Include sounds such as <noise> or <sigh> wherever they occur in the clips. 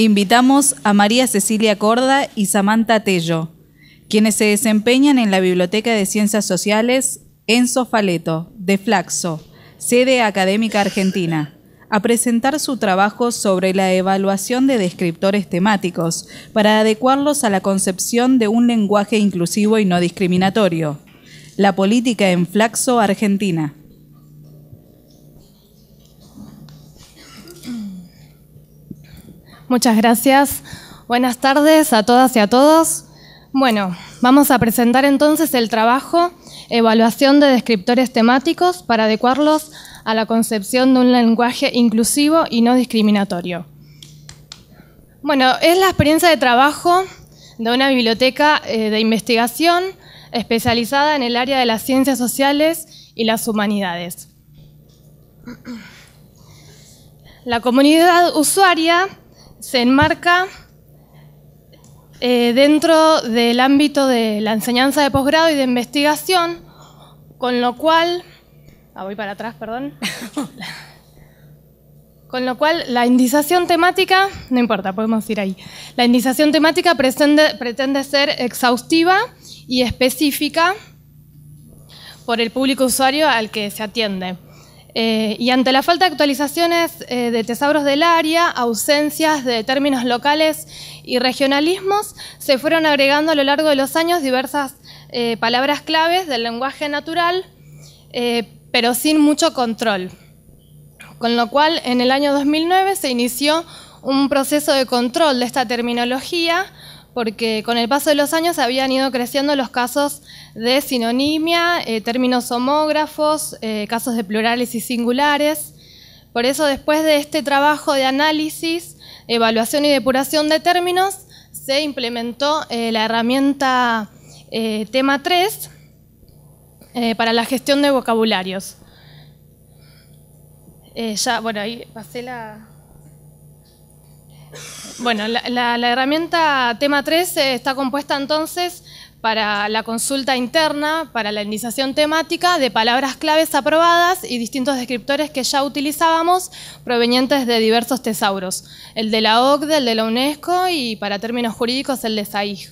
Invitamos a María Cecilia Corda y Samantha Tello, quienes se desempeñan en la Biblioteca de Ciencias Sociales Enzo Faleto, de Flaxo, sede académica argentina, a presentar su trabajo sobre la evaluación de descriptores temáticos para adecuarlos a la concepción de un lenguaje inclusivo y no discriminatorio. La política en Flaxo, Argentina. Muchas gracias. Buenas tardes a todas y a todos. Bueno, vamos a presentar entonces el trabajo Evaluación de descriptores temáticos para adecuarlos a la concepción de un lenguaje inclusivo y no discriminatorio. Bueno, es la experiencia de trabajo de una biblioteca eh, de investigación especializada en el área de las ciencias sociales y las humanidades. La comunidad usuaria se enmarca eh, dentro del ámbito de la enseñanza de posgrado y de investigación, con lo cual, ah, voy para atrás, perdón, <laughs> con lo cual la indización temática, no importa, podemos ir ahí, la indización temática pretende, pretende ser exhaustiva y específica por el público usuario al que se atiende. Eh, y ante la falta de actualizaciones eh, de tesauros del área, ausencias de términos locales y regionalismos, se fueron agregando a lo largo de los años diversas eh, palabras claves del lenguaje natural, pero sin mucho control. Con lo cual, en el año 2009 se inició un proceso de control de esta terminología, porque con el paso de los años habían ido creciendo los casos de sinonimia, eh, términos homógrafos, eh, casos de plurales y singulares. Por eso después de este trabajo de análisis, evaluación y depuración de términos, se implementó eh, la herramienta tema 3 para la gestión de vocabularios. ya, bueno, ahí pasé la... Bueno, la, herramienta tema 3 eh, está compuesta entonces para la consulta interna, para la iniciación temática de palabras claves aprobadas y distintos descriptores que ya utilizábamos provenientes de diversos tesauros, el de la OCDE, el de la UNESCO y para términos jurídicos el de SAIG.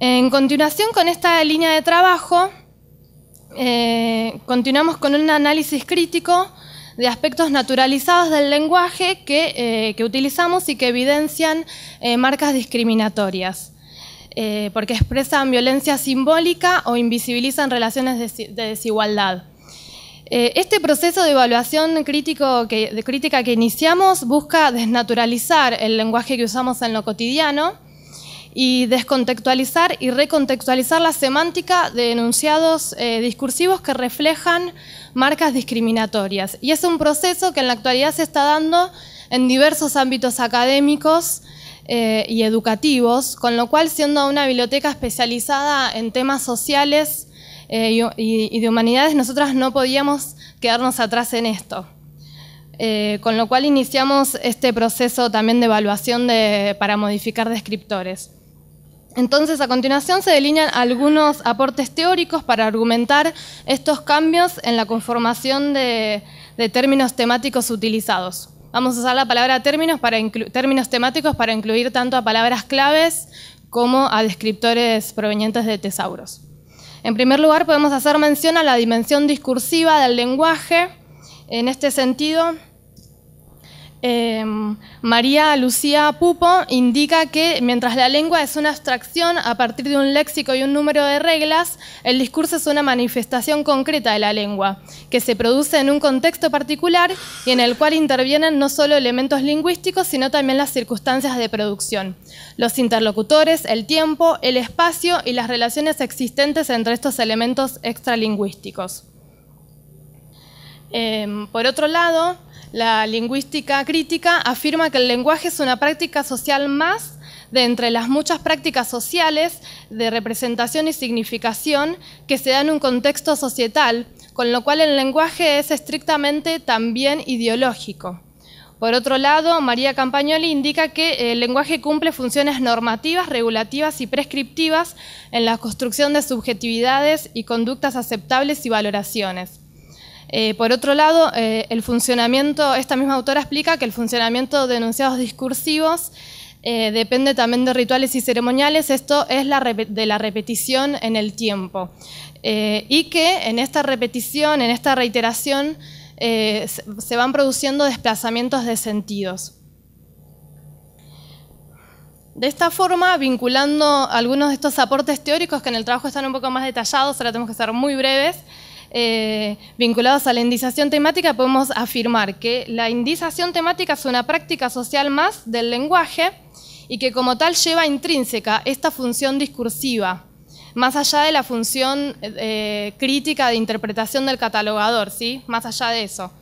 En continuación con esta línea de trabajo, eh, continuamos con un análisis crítico de aspectos naturalizados del lenguaje que, eh, utilizamos y que evidencian eh, marcas discriminatorias. Eh, porque expresan violencia simbólica o invisibilizan relaciones de, desigualdad. este proceso de evaluación crítico que, de crítica que iniciamos busca desnaturalizar el lenguaje que usamos en lo cotidiano y descontextualizar y recontextualizar la semántica de enunciados discursivos que reflejan marcas discriminatorias. Y es un proceso que en la actualidad se está dando en diversos ámbitos académicos eh, y educativos, con lo cual siendo una biblioteca especializada en temas sociales eh, y, de humanidades, nosotras no podíamos quedarnos atrás en esto. Eh, con lo cual iniciamos este proceso también de evaluación para modificar descriptores. Entonces, a continuación se delinean algunos aportes teóricos para argumentar estos cambios en la conformación de, términos temáticos utilizados. Vamos a usar la palabra términos, para términos temáticos para incluir tanto a palabras claves como a descriptores provenientes de tesauros. En primer lugar, podemos hacer mención a la dimensión discursiva del lenguaje. En este sentido, Em, María Lucía Pupo indica que mientras la lengua es una abstracción a partir de un léxico y un número de reglas, el discurso es una manifestación concreta de la lengua, que se produce en un contexto particular y en el cual intervienen no solo elementos lingüísticos, sino también las circunstancias de producción, los interlocutores, el tiempo, el espacio y las relaciones existentes entre estos elementos extralingüísticos. Em, por otro lado, la lingüística crítica afirma que el lenguaje es una práctica social más de entre las muchas prácticas sociales de representación y significación que se dan en un contexto societal, con lo cual el lenguaje es estrictamente también ideológico. Por otro lado, María Campagnoli indica que el lenguaje cumple funciones normativas, regulativas y prescriptivas en la construcción de subjetividades y conductas aceptables y valoraciones. Eh, por otro lado, eh, el funcionamiento, esta misma autora explica que el funcionamiento de enunciados discursivos eh, depende también de rituales y ceremoniales, esto es de la repetición en el tiempo. y que en esta repetición, en esta reiteración, se van produciendo desplazamientos de sentidos. De esta forma, vinculando algunos de estos aportes teóricos que en el trabajo están un poco más detallados, ahora tenemos que ser muy breves, eh, vinculados a la indización temática, podemos afirmar que la indización temática es una práctica social más del lenguaje y que como tal lleva intrínseca esta función discursiva, más allá de la función eh, crítica de interpretación del catalogador, ¿sí? más allá de eso.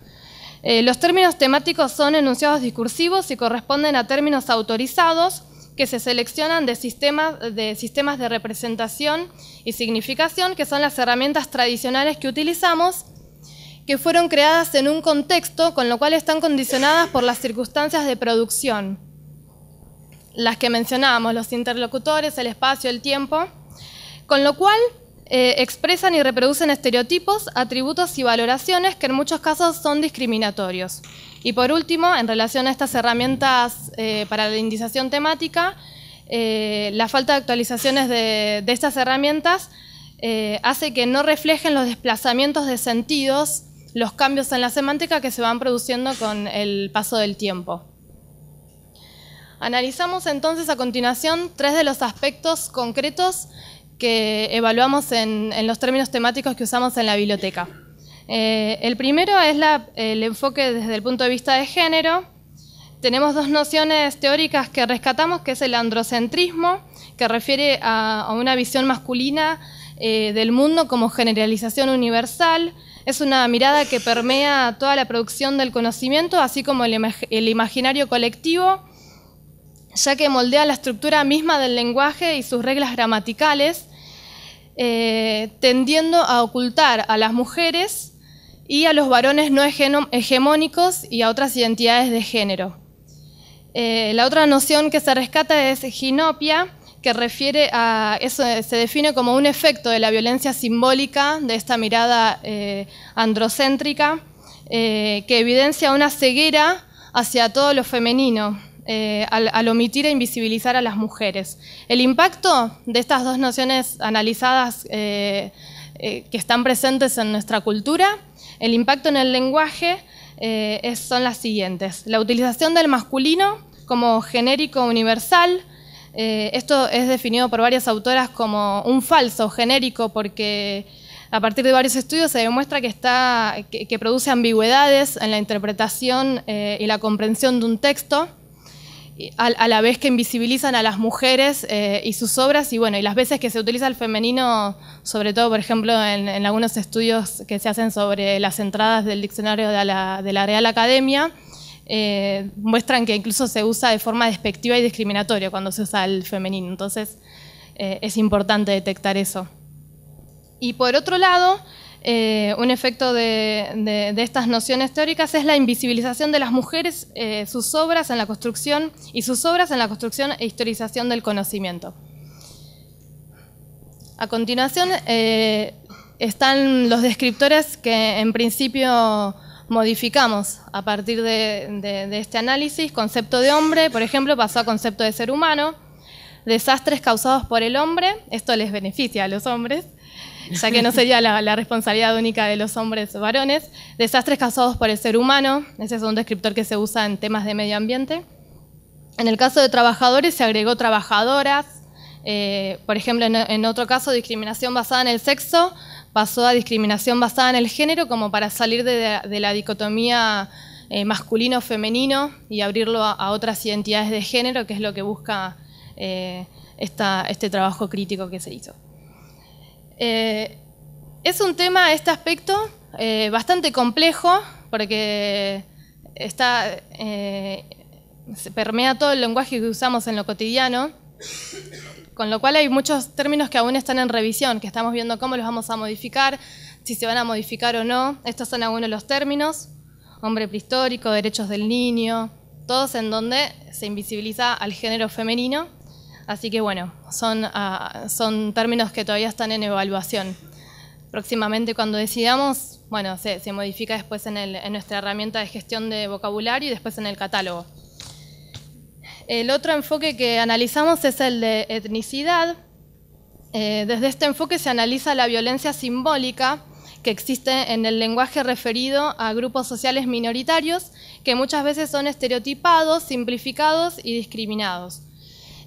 Eh, los términos temáticos son enunciados discursivos y corresponden a términos autorizados que se seleccionan de sistemas, de sistemas de representación y significación, que son las herramientas tradicionales que utilizamos, que fueron creadas en un contexto, con lo cual están condicionadas por las circunstancias de producción, las que mencionábamos, los interlocutores, el espacio, el tiempo, con lo cual eh, expresan y reproducen estereotipos, atributos y valoraciones que en muchos casos son discriminatorios. Y por último, en relación a estas herramientas eh, para la indización temática, eh, la falta de actualizaciones de, estas herramientas eh, hace que no reflejen los desplazamientos de sentidos, los cambios en la semántica que se van produciendo con el paso del tiempo. Analizamos entonces a continuación tres de los aspectos concretos que evaluamos en los términos temáticos que usamos en la biblioteca. Eh, el primero es el enfoque desde el punto de vista de género. Tenemos dos nociones teóricas que rescatamos, que es el androcentrismo, que refiere a, una visión masculina eh, del mundo como generalización universal. Es una mirada que permea toda la producción del conocimiento, así como el, imaginario colectivo, ya que moldea la estructura misma del lenguaje y sus reglas gramaticales, eh, tendiendo a ocultar a las mujeres y a los varones no hegemónicos y a otras identidades de género. Eh, la otra noción que se rescata es ginopia, que refiere a, eso se define como un efecto de la violencia simbólica, de esta mirada eh, androcéntrica, eh, que evidencia una ceguera hacia todo lo femenino, al, omitir e invisibilizar a las mujeres. El impacto de estas dos nociones analizadas que están presentes en nuestra cultura el impacto en el lenguaje eh, son las siguientes. La utilización del masculino como genérico universal. Eh, esto es definido por varias autoras como un falso genérico porque a partir de varios estudios se demuestra que, está, que, produce ambigüedades en la interpretación eh, y la comprensión de un texto a, la vez que invisibilizan a las mujeres eh, y sus obras, y bueno, y las veces que se utiliza el femenino, sobre todo, por ejemplo, en, algunos estudios que se hacen sobre las entradas del diccionario de la, Real Academia, eh, muestran que incluso se usa de forma despectiva y discriminatoria cuando se usa el femenino. Entonces, eh, es importante detectar eso. Y por otro lado, eh, un efecto de, estas nociones teóricas es la invisibilización de las mujeres, eh, sus obras en la construcción y sus obras en la construcción e historización del conocimiento. A continuación eh, están los descriptores que en principio modificamos a partir de este análisis. Concepto de hombre, por ejemplo, pasó a concepto de ser humano. Desastres causados por el hombre, esto les beneficia a los hombres. <laughs> ya que no sería la, responsabilidad única de los hombres varones. Desastres causados por el ser humano, ese es un descriptor que se usa en temas de medio ambiente. En el caso de trabajadores se agregó trabajadoras. Eh, por ejemplo, en, otro caso, discriminación basada en el sexo pasó a discriminación basada en el género como para salir de, la dicotomía eh, masculino-femenino y abrirlo a, otras identidades de género, que es lo que busca eh, este trabajo crítico que se hizo. Eh, es un tema, este aspecto, eh, bastante complejo porque está, eh, se permea todo el lenguaje que usamos en lo cotidiano, con lo cual hay muchos términos que aún están en revisión, que estamos viendo cómo los vamos a modificar, si se van a modificar o no. Estos son algunos de los términos, hombre prehistórico, derechos del niño, todos en donde se invisibiliza al género femenino Así que bueno, ah, son, términos que todavía están en evaluación. Próximamente cuando decidamos, bueno, se, modifica después en, nuestra herramienta de gestión de vocabulario y después en el catálogo. El otro enfoque que analizamos es el de etnicidad. Eh, desde este enfoque se analiza la violencia simbólica que existe en el lenguaje referido a grupos sociales minoritarios que muchas veces son estereotipados, simplificados y discriminados.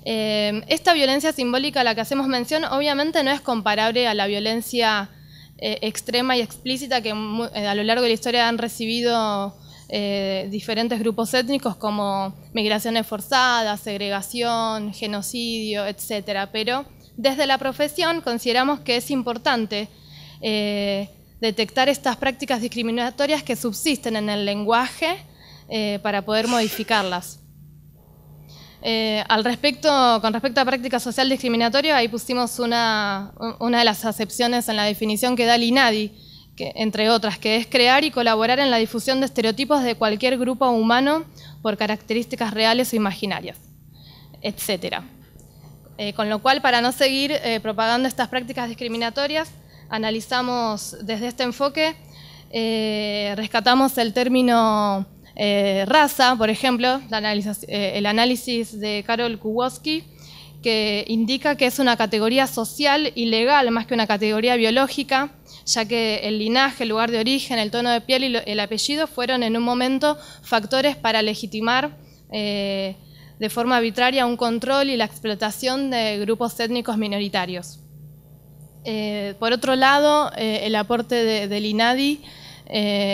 Em, esta violencia simbólica a la que hacemos mención obviamente no es comparable a la violencia eh, extrema y explícita que eh, a lo largo de la historia han recibido eh, diferentes grupos étnicos como migraciones forzadas, segregación, genocidio, etc. Pero desde la profesión consideramos que es importante detectar estas prácticas discriminatorias que subsisten en el lenguaje para poder modificarlas. Eh, al respecto, con respecto a práctica social discriminatoria, ahí pusimos una, de las acepciones en la definición que da el INADI, entre otras, que es crear y colaborar en la difusión de estereotipos de cualquier grupo humano por características reales o imaginarias, etc. Eh, con lo cual, para no seguir eh, propagando estas prácticas discriminatorias, analizamos desde este enfoque, rescatamos el término eh, raza, por ejemplo, eh, el análisis de Karol Kuwoski, que indica que es una categoría social y legal más que una categoría biológica, ya que el linaje, el lugar de origen, el tono de piel y el apellido fueron en un momento factores para legitimar eh, de forma arbitraria un control y la explotación de grupos étnicos minoritarios. por otro lado, el aporte del INADI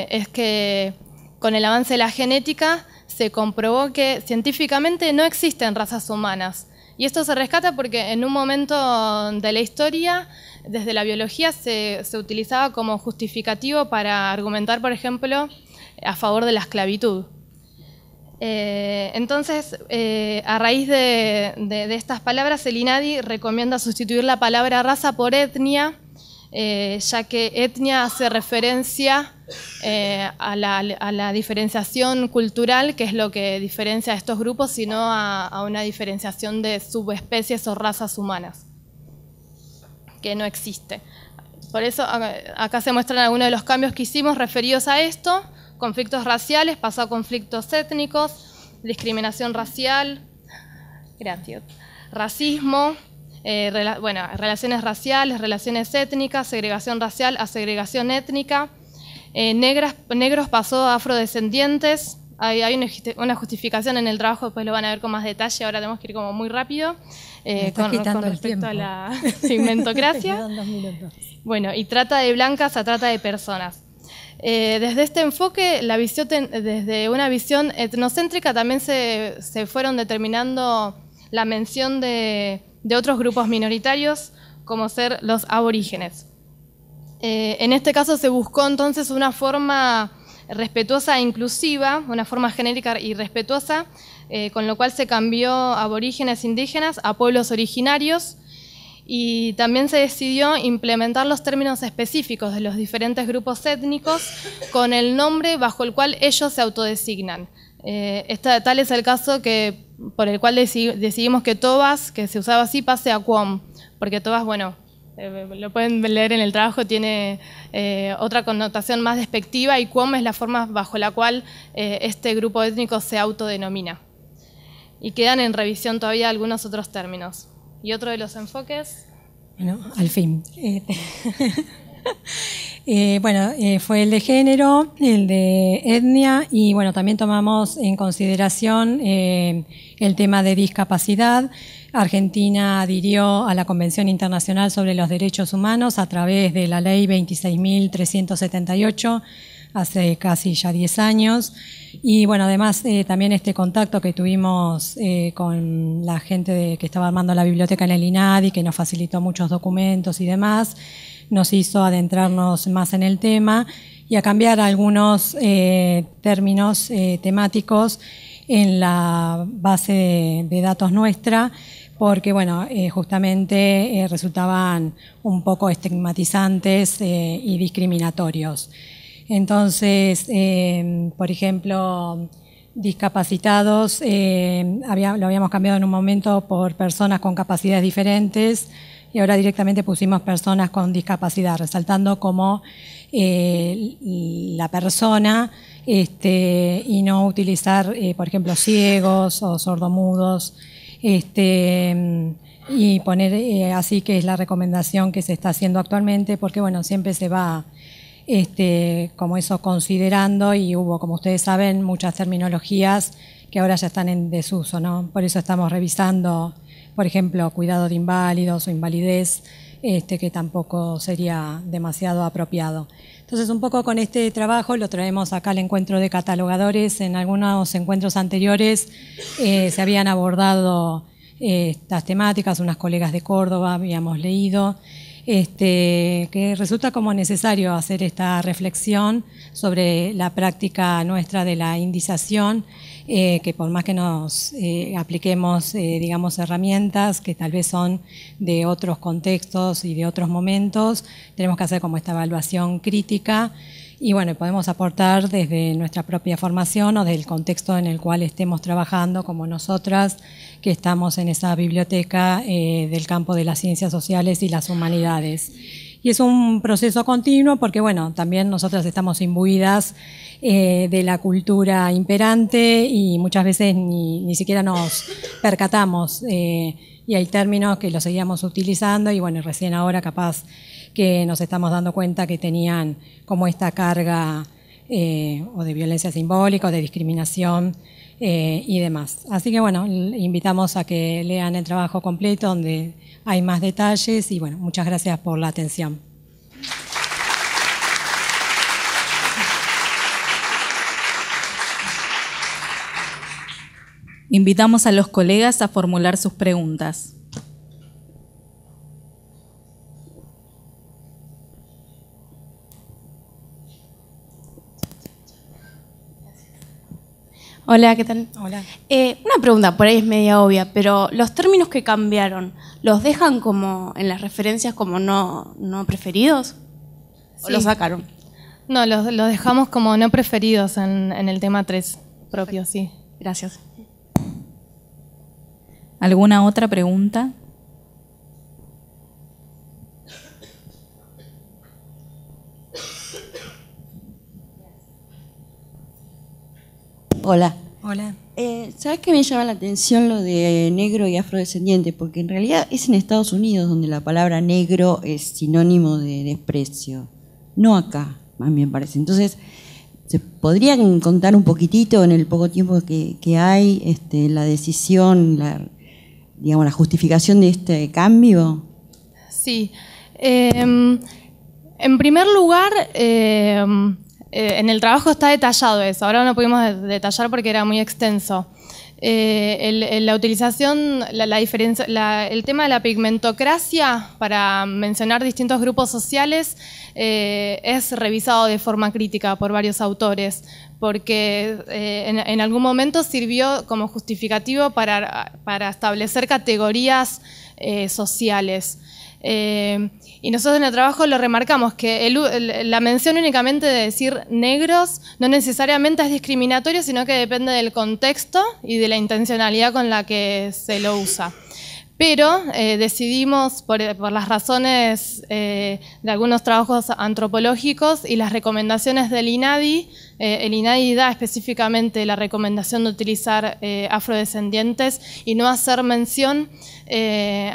es que con el avance de la genética se comprobó que científicamente no existen razas humanas. Y esto se rescata porque en un momento de la historia, desde la biología, se, utilizaba como justificativo para argumentar, por ejemplo, a favor de la esclavitud. Eh, entonces, eh, a raíz de, de, estas palabras, el INADI recomienda sustituir la palabra raza por etnia eh, ya que etnia hace referencia eh, a, la, diferenciación cultural, que es lo que diferencia a estos grupos, sino a, a una diferenciación de subespecies o razas humanas, que no existe. Por eso acá se muestran algunos de los cambios que hicimos referidos a esto, conflictos raciales, pasó a conflictos étnicos, discriminación racial, gracias, racismo, eh, bueno, relaciones raciales, relaciones étnicas, segregación racial a segregación étnica, eh, negras, negros pasó a afrodescendientes, hay, hay una, justificación en el trabajo, después lo van a ver con más detalle, ahora tenemos que ir como muy rápido eh, con, respecto a la segmentocracia. <laughs> <laughs> bueno, y trata de blancas a trata de personas. desde este enfoque, la visión, desde una visión etnocéntrica, también se fueron determinando la mención de de otros grupos minoritarios, como ser los aborígenes. Eh, en este caso se buscó entonces una forma respetuosa e inclusiva, una forma genérica y respetuosa, eh, con lo cual se cambió aborígenes indígenas a pueblos originarios y también se decidió implementar los términos específicos de los diferentes grupos étnicos con el nombre bajo el cual ellos se autodesignan. Eh, tal es el caso que por el cual decidimos que Tobas, que se usaba así, pase a Quom, porque Tobas, bueno, eh, lo pueden leer en el trabajo, tiene eh, otra connotación más despectiva y Quom es la forma bajo la cual eh, este grupo étnico se autodenomina. Y quedan en revisión todavía algunos otros términos. Y otro de los enfoques... Bueno, al fin. <laughs> <laughs> Eh, bueno, eh, fue el de género, el de etnia y bueno, también tomamos en consideración eh, el tema de discapacidad. Argentina adhirió a la Convención Internacional sobre los Derechos Humanos a través de la Ley 26.378 hace casi ya 10 años. Y bueno, además también este contacto que tuvimos con la gente que estaba armando la biblioteca en el INADI, que nos facilitó muchos documentos y demás nos hizo adentrarnos más en el tema y a cambiar algunos eh, términos eh, temáticos en la base de, datos nuestra, porque bueno, eh, justamente resultaban un poco estigmatizantes y discriminatorios. Entonces, por ejemplo, discapacitados, lo habíamos cambiado en un momento por personas con capacidades diferentes, y ahora directamente pusimos personas con discapacidad, resaltando como eh, la persona este, y no utilizar, eh, por ejemplo, ciegos o sordomudos. Este, y poner eh, así que es la recomendación que se está haciendo actualmente, porque bueno, siempre se va este, como eso considerando y hubo, como ustedes saben, muchas terminologías que ahora ya están en desuso, ¿no? Por eso estamos revisando por ejemplo, cuidado de inválidos o invalidez, este, que tampoco sería demasiado apropiado. Entonces, un poco con este trabajo lo traemos acá al encuentro de catalogadores. En algunos encuentros anteriores eh, se habían abordado eh, estas temáticas, unas colegas de Córdoba habíamos leído este, que resulta como necesario hacer esta reflexión sobre la práctica nuestra de la indización, eh, que por más que nos eh, apliquemos, eh, digamos, herramientas que tal vez son de otros contextos y de otros momentos, tenemos que hacer como esta evaluación crítica y bueno, podemos aportar desde nuestra propia formación o del contexto en el cual estemos trabajando, como nosotras que estamos en esa biblioteca eh, del campo de las ciencias sociales y las humanidades. Y es un proceso continuo porque, bueno, también nosotras estamos imbuidas eh, de la cultura imperante y muchas veces ni, ni siquiera nos percatamos. Eh, y hay términos que los seguíamos utilizando y, bueno, recién ahora capaz que nos estamos dando cuenta que tenían como esta carga eh, o de violencia simbólica o de discriminación eh, y demás. Así que bueno, invitamos a que lean el trabajo completo donde hay más detalles y bueno, muchas gracias por la atención. Invitamos a los colegas a formular sus preguntas. Hola, ¿qué tal? Hola. Eh, una pregunta, por ahí es media obvia, pero los términos que cambiaron, ¿los dejan como en las referencias como no, no preferidos? ¿O los sacaron? No, los, dejamos como no preferidos en, el tema 3 propio, sí. Gracias. ¿Alguna otra pregunta? Hola. Hola. Eh, ¿Sabes qué me llama la atención lo de negro y afrodescendiente? Porque en realidad es en Estados Unidos donde la palabra negro es sinónimo de desprecio, no acá, más bien parece. Entonces, ¿se podrían contar un poquitito en el poco tiempo que, hay este, la decisión, la, digamos, la justificación de este cambio? Sí. Em, en primer lugar, em, eh, en el trabajo está detallado eso, ahora no pudimos detallar porque era muy extenso. Eh, la utilización, la, diferencia, el tema de la pigmentocracia, para mencionar distintos grupos sociales, eh, es revisado de forma crítica por varios autores, porque en, algún momento sirvió como justificativo para, para establecer categorías sociales. Y nosotros en el trabajo lo remarcamos, que la mención únicamente de decir negros no necesariamente es discriminatorio, sino que depende del contexto y de la intencionalidad con la que se lo usa pero eh, decidimos eh, por, las razones eh, de algunos trabajos antropológicos y las recomendaciones del INADI, el INADI da específicamente la recomendación de utilizar afrodescendientes y no hacer mención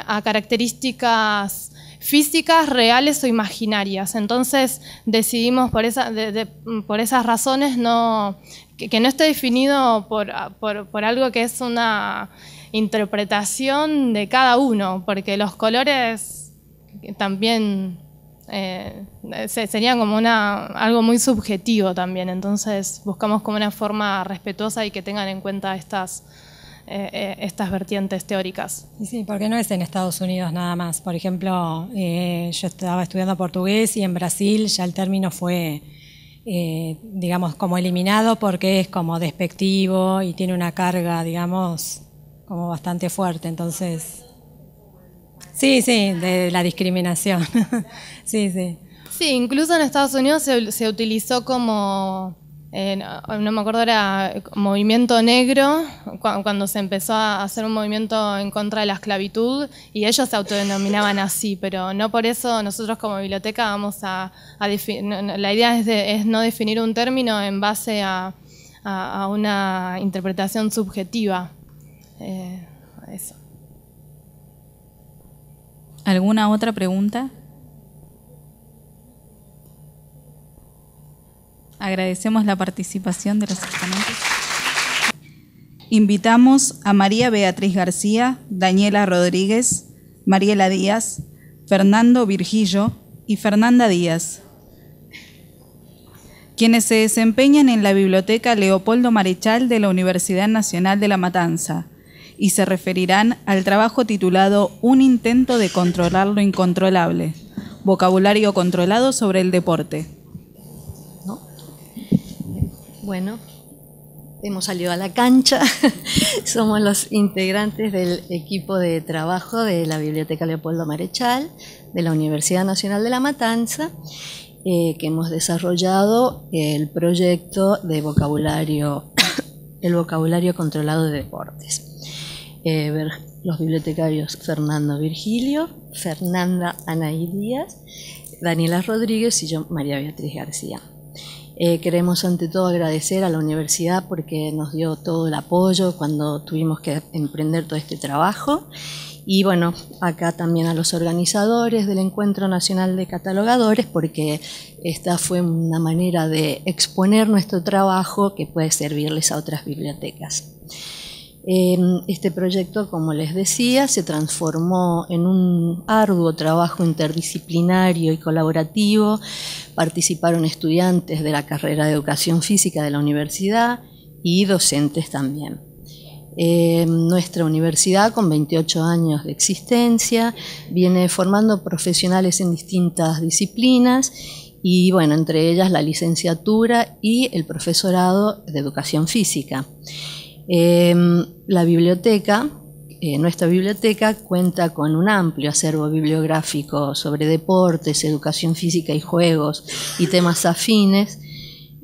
a características físicas, reales o imaginarias. Entonces decidimos por, mm, por esas razones no, que, no esté definido ah, por, algo que es una interpretación de cada uno, porque los colores también eh, serían como una, algo muy subjetivo también, entonces buscamos como una forma respetuosa y que tengan en cuenta estas eh, eh, estas vertientes teóricas. sí, porque no es en Estados Unidos nada más. Por ejemplo, eh, yo estaba estudiando portugués y en Brasil ya el término fue, digamos, como eliminado porque es como despectivo y tiene una carga, digamos, como bastante fuerte. Entonces, sí, sí, de la discriminación. <laughs> sí, sí. Sí, incluso en Estados Unidos se, se utilizó como Ah, no, me acuerdo, era Movimiento Negro, cuando se empezó a hacer un movimiento en contra de la esclavitud, y ellos se autodenominaban así, pero no por eso nosotros como biblioteca vamos a... a la idea es, no definir un término en base a, una interpretación subjetiva. Eh, eso. ¿Alguna otra pregunta? Agradecemos la participación de los exponentes. Invitamos a María Beatriz García, Daniela Rodríguez, Mariela Díaz, Fernando Virgillo y Fernanda Díaz, quienes se desempeñan en la Biblioteca Leopoldo Marechal de la Universidad Nacional de La Matanza y se referirán al trabajo titulado Un intento de controlar lo incontrolable, vocabulario controlado sobre el deporte. Bueno, hemos salido a la cancha, <laughs> somos los integrantes del equipo de trabajo de la Biblioteca Leopoldo Marechal, de la Universidad Nacional de La Matanza, eh, que hemos desarrollado el proyecto de vocabulario, <coughs> el vocabulario controlado de deportes. Eh, los bibliotecarios Fernando Virgilio, Fernanda Anaí Díaz, Daniela Rodríguez y yo, María Beatriz García. Eh, queremos ante todo agradecer a la universidad porque nos dio todo el apoyo cuando tuvimos que emprender todo este trabajo. Y bueno, acá también a los organizadores del Encuentro Nacional de Catalogadores, porque esta fue una manera de exponer nuestro trabajo que puede servirles a otras bibliotecas. Este proyecto, como les decía, se transformó en un arduo trabajo interdisciplinario y colaborativo. Participaron estudiantes de la carrera de educación física de la universidad y docentes también. Eh, nuestra universidad, con 28 años de existencia, viene formando profesionales en distintas disciplinas y, bueno, entre ellas la licenciatura y el profesorado de educación física. Em, la biblioteca, eh, nuestra biblioteca cuenta con un amplio acervo bibliográfico sobre deportes, educación física y juegos y temas afines.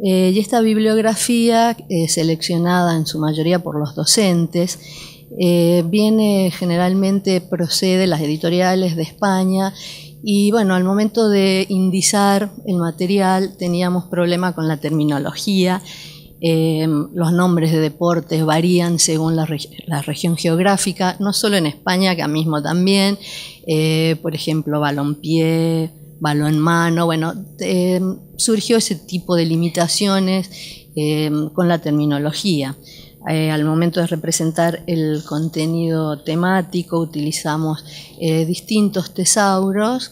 Eh, y esta bibliografía, eh, seleccionada en su mayoría por los docentes, viene generalmente, procede de las editoriales de España y bueno, al momento de indizar el material teníamos problema con la terminología Em, los nombres de deportes varían según la, región geográfica, no solo en España, acá mismo también, eh, por ejemplo, balonpié, mano bueno, em, surgió ese tipo de limitaciones em, con la terminología. Eh, al momento de representar el contenido temático utilizamos eh, distintos tesauros,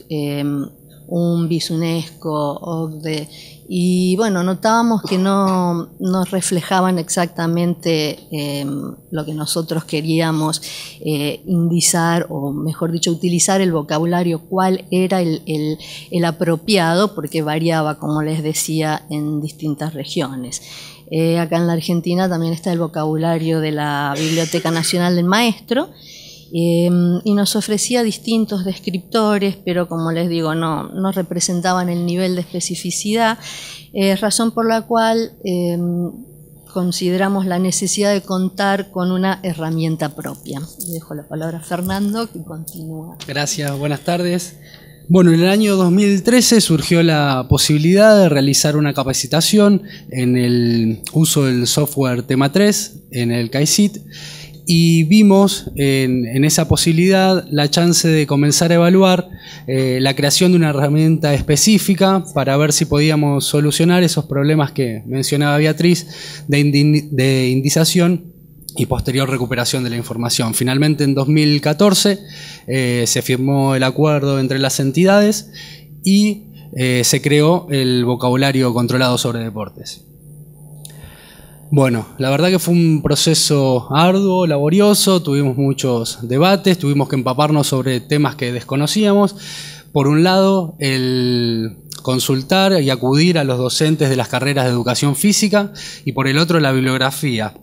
un bisunesco, de y bueno, notábamos que no nos reflejaban exactamente em, lo que nosotros queríamos eh, indizar, o mejor dicho, utilizar el vocabulario, cuál era el, apropiado, porque variaba, como les decía, en distintas regiones. Eh, acá en la Argentina también está el vocabulario de la Biblioteca Nacional del Maestro, Em, y nos ofrecía distintos descriptores, pero como les digo, no, no representaban el nivel de especificidad, eh, razón por la cual em, consideramos la necesidad de contar con una herramienta propia. dejo la palabra a Fernando, que continúa. Gracias, buenas tardes. Bueno, en el año 2013 surgió la posibilidad de realizar una capacitación en el uso del software Tema 3 en el CAICIT y vimos en, esa posibilidad la chance de comenzar a evaluar eh, la creación de una herramienta específica para ver si podíamos solucionar esos problemas que mencionaba Beatriz de, indización y posterior recuperación de la información. Finalmente, en 2014 eh, se firmó el acuerdo entre las entidades y eh, se creó el vocabulario controlado sobre deportes. Bueno, la verdad que fue un proceso arduo, laborioso, tuvimos muchos debates, tuvimos que empaparnos sobre temas que desconocíamos. Por un lado, el consultar y acudir a los docentes de las carreras de educación física y por el otro, la bibliografía.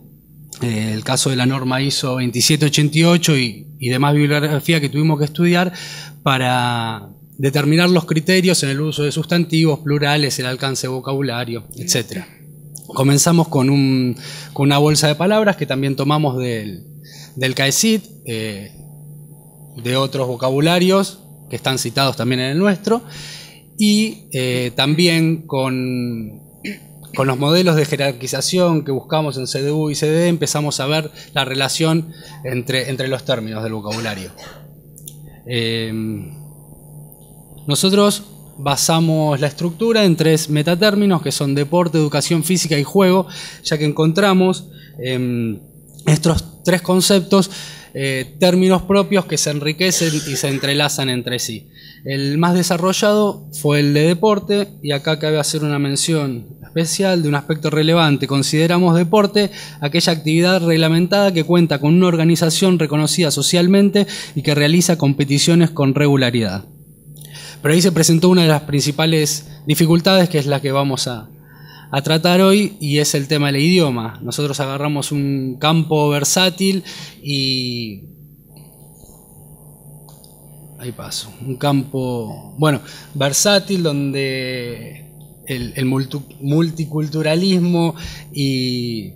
Eh, el caso de la norma ISO 2788 y, demás bibliografía que tuvimos que estudiar para determinar los criterios en el uso de sustantivos, plurales, el alcance vocabulario, etcétera. Comenzamos con, una bolsa de palabras que también tomamos del, del eh, de otros vocabularios que están citados también en el nuestro, y eh, también con, los modelos de jerarquización que buscamos en CDU y CDE, empezamos a ver la relación entre, entre los términos del vocabulario. Eh, nosotros basamos la estructura en tres metatérminos que son deporte, educación física y juego, ya que encontramos em, estos tres conceptos, eh, términos propios que se enriquecen y se entrelazan entre sí. El más desarrollado fue el de deporte y acá cabe hacer una mención especial de un aspecto relevante. Consideramos deporte aquella actividad reglamentada que cuenta con una organización reconocida socialmente y que realiza competiciones con regularidad. Pero ahí se presentó una de las principales dificultades, que es la que vamos a, tratar hoy, y es el tema del idioma. Nosotros agarramos un campo versátil y... Ahí paso. Un campo, bueno, versátil donde el multiculturalismo y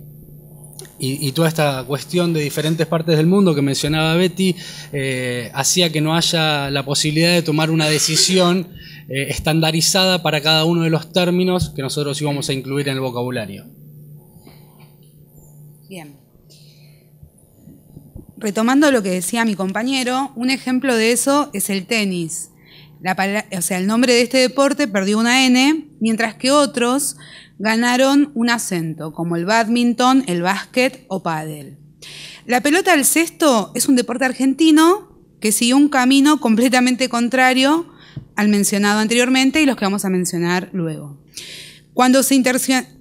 y, toda esta cuestión de diferentes partes del mundo que mencionaba Betty eh, hacía que no haya la posibilidad de tomar una decisión eh, estandarizada para cada uno de los términos que nosotros íbamos a incluir en el vocabulario. Bien. Retomando lo que decía mi compañero, un ejemplo de eso es el tenis. La, o sea, el nombre de este deporte perdió una N, mientras que otros ganaron un acento, como el badminton, el básquet o pádel. La pelota al cesto es un deporte argentino que siguió un camino completamente contrario al mencionado anteriormente y los que vamos a mencionar luego. Cuando se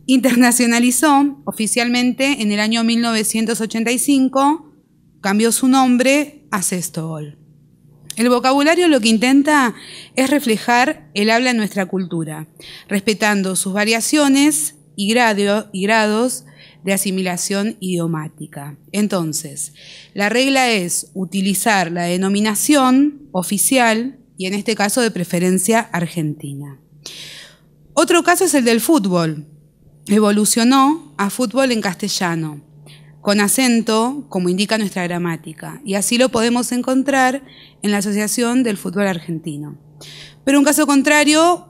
internacionalizó oficialmente en el año 1985, cambió su nombre a Ball. El vocabulario lo que intenta es reflejar el habla en nuestra cultura, respetando sus variaciones y, y grados de asimilación idiomática. Entonces, la regla es utilizar la denominación oficial y en este caso de preferencia argentina. Otro caso es el del fútbol. Evolucionó a fútbol en castellano con acento, como indica nuestra gramática, y así lo podemos encontrar en la Asociación del Fútbol Argentino. Pero un caso contrario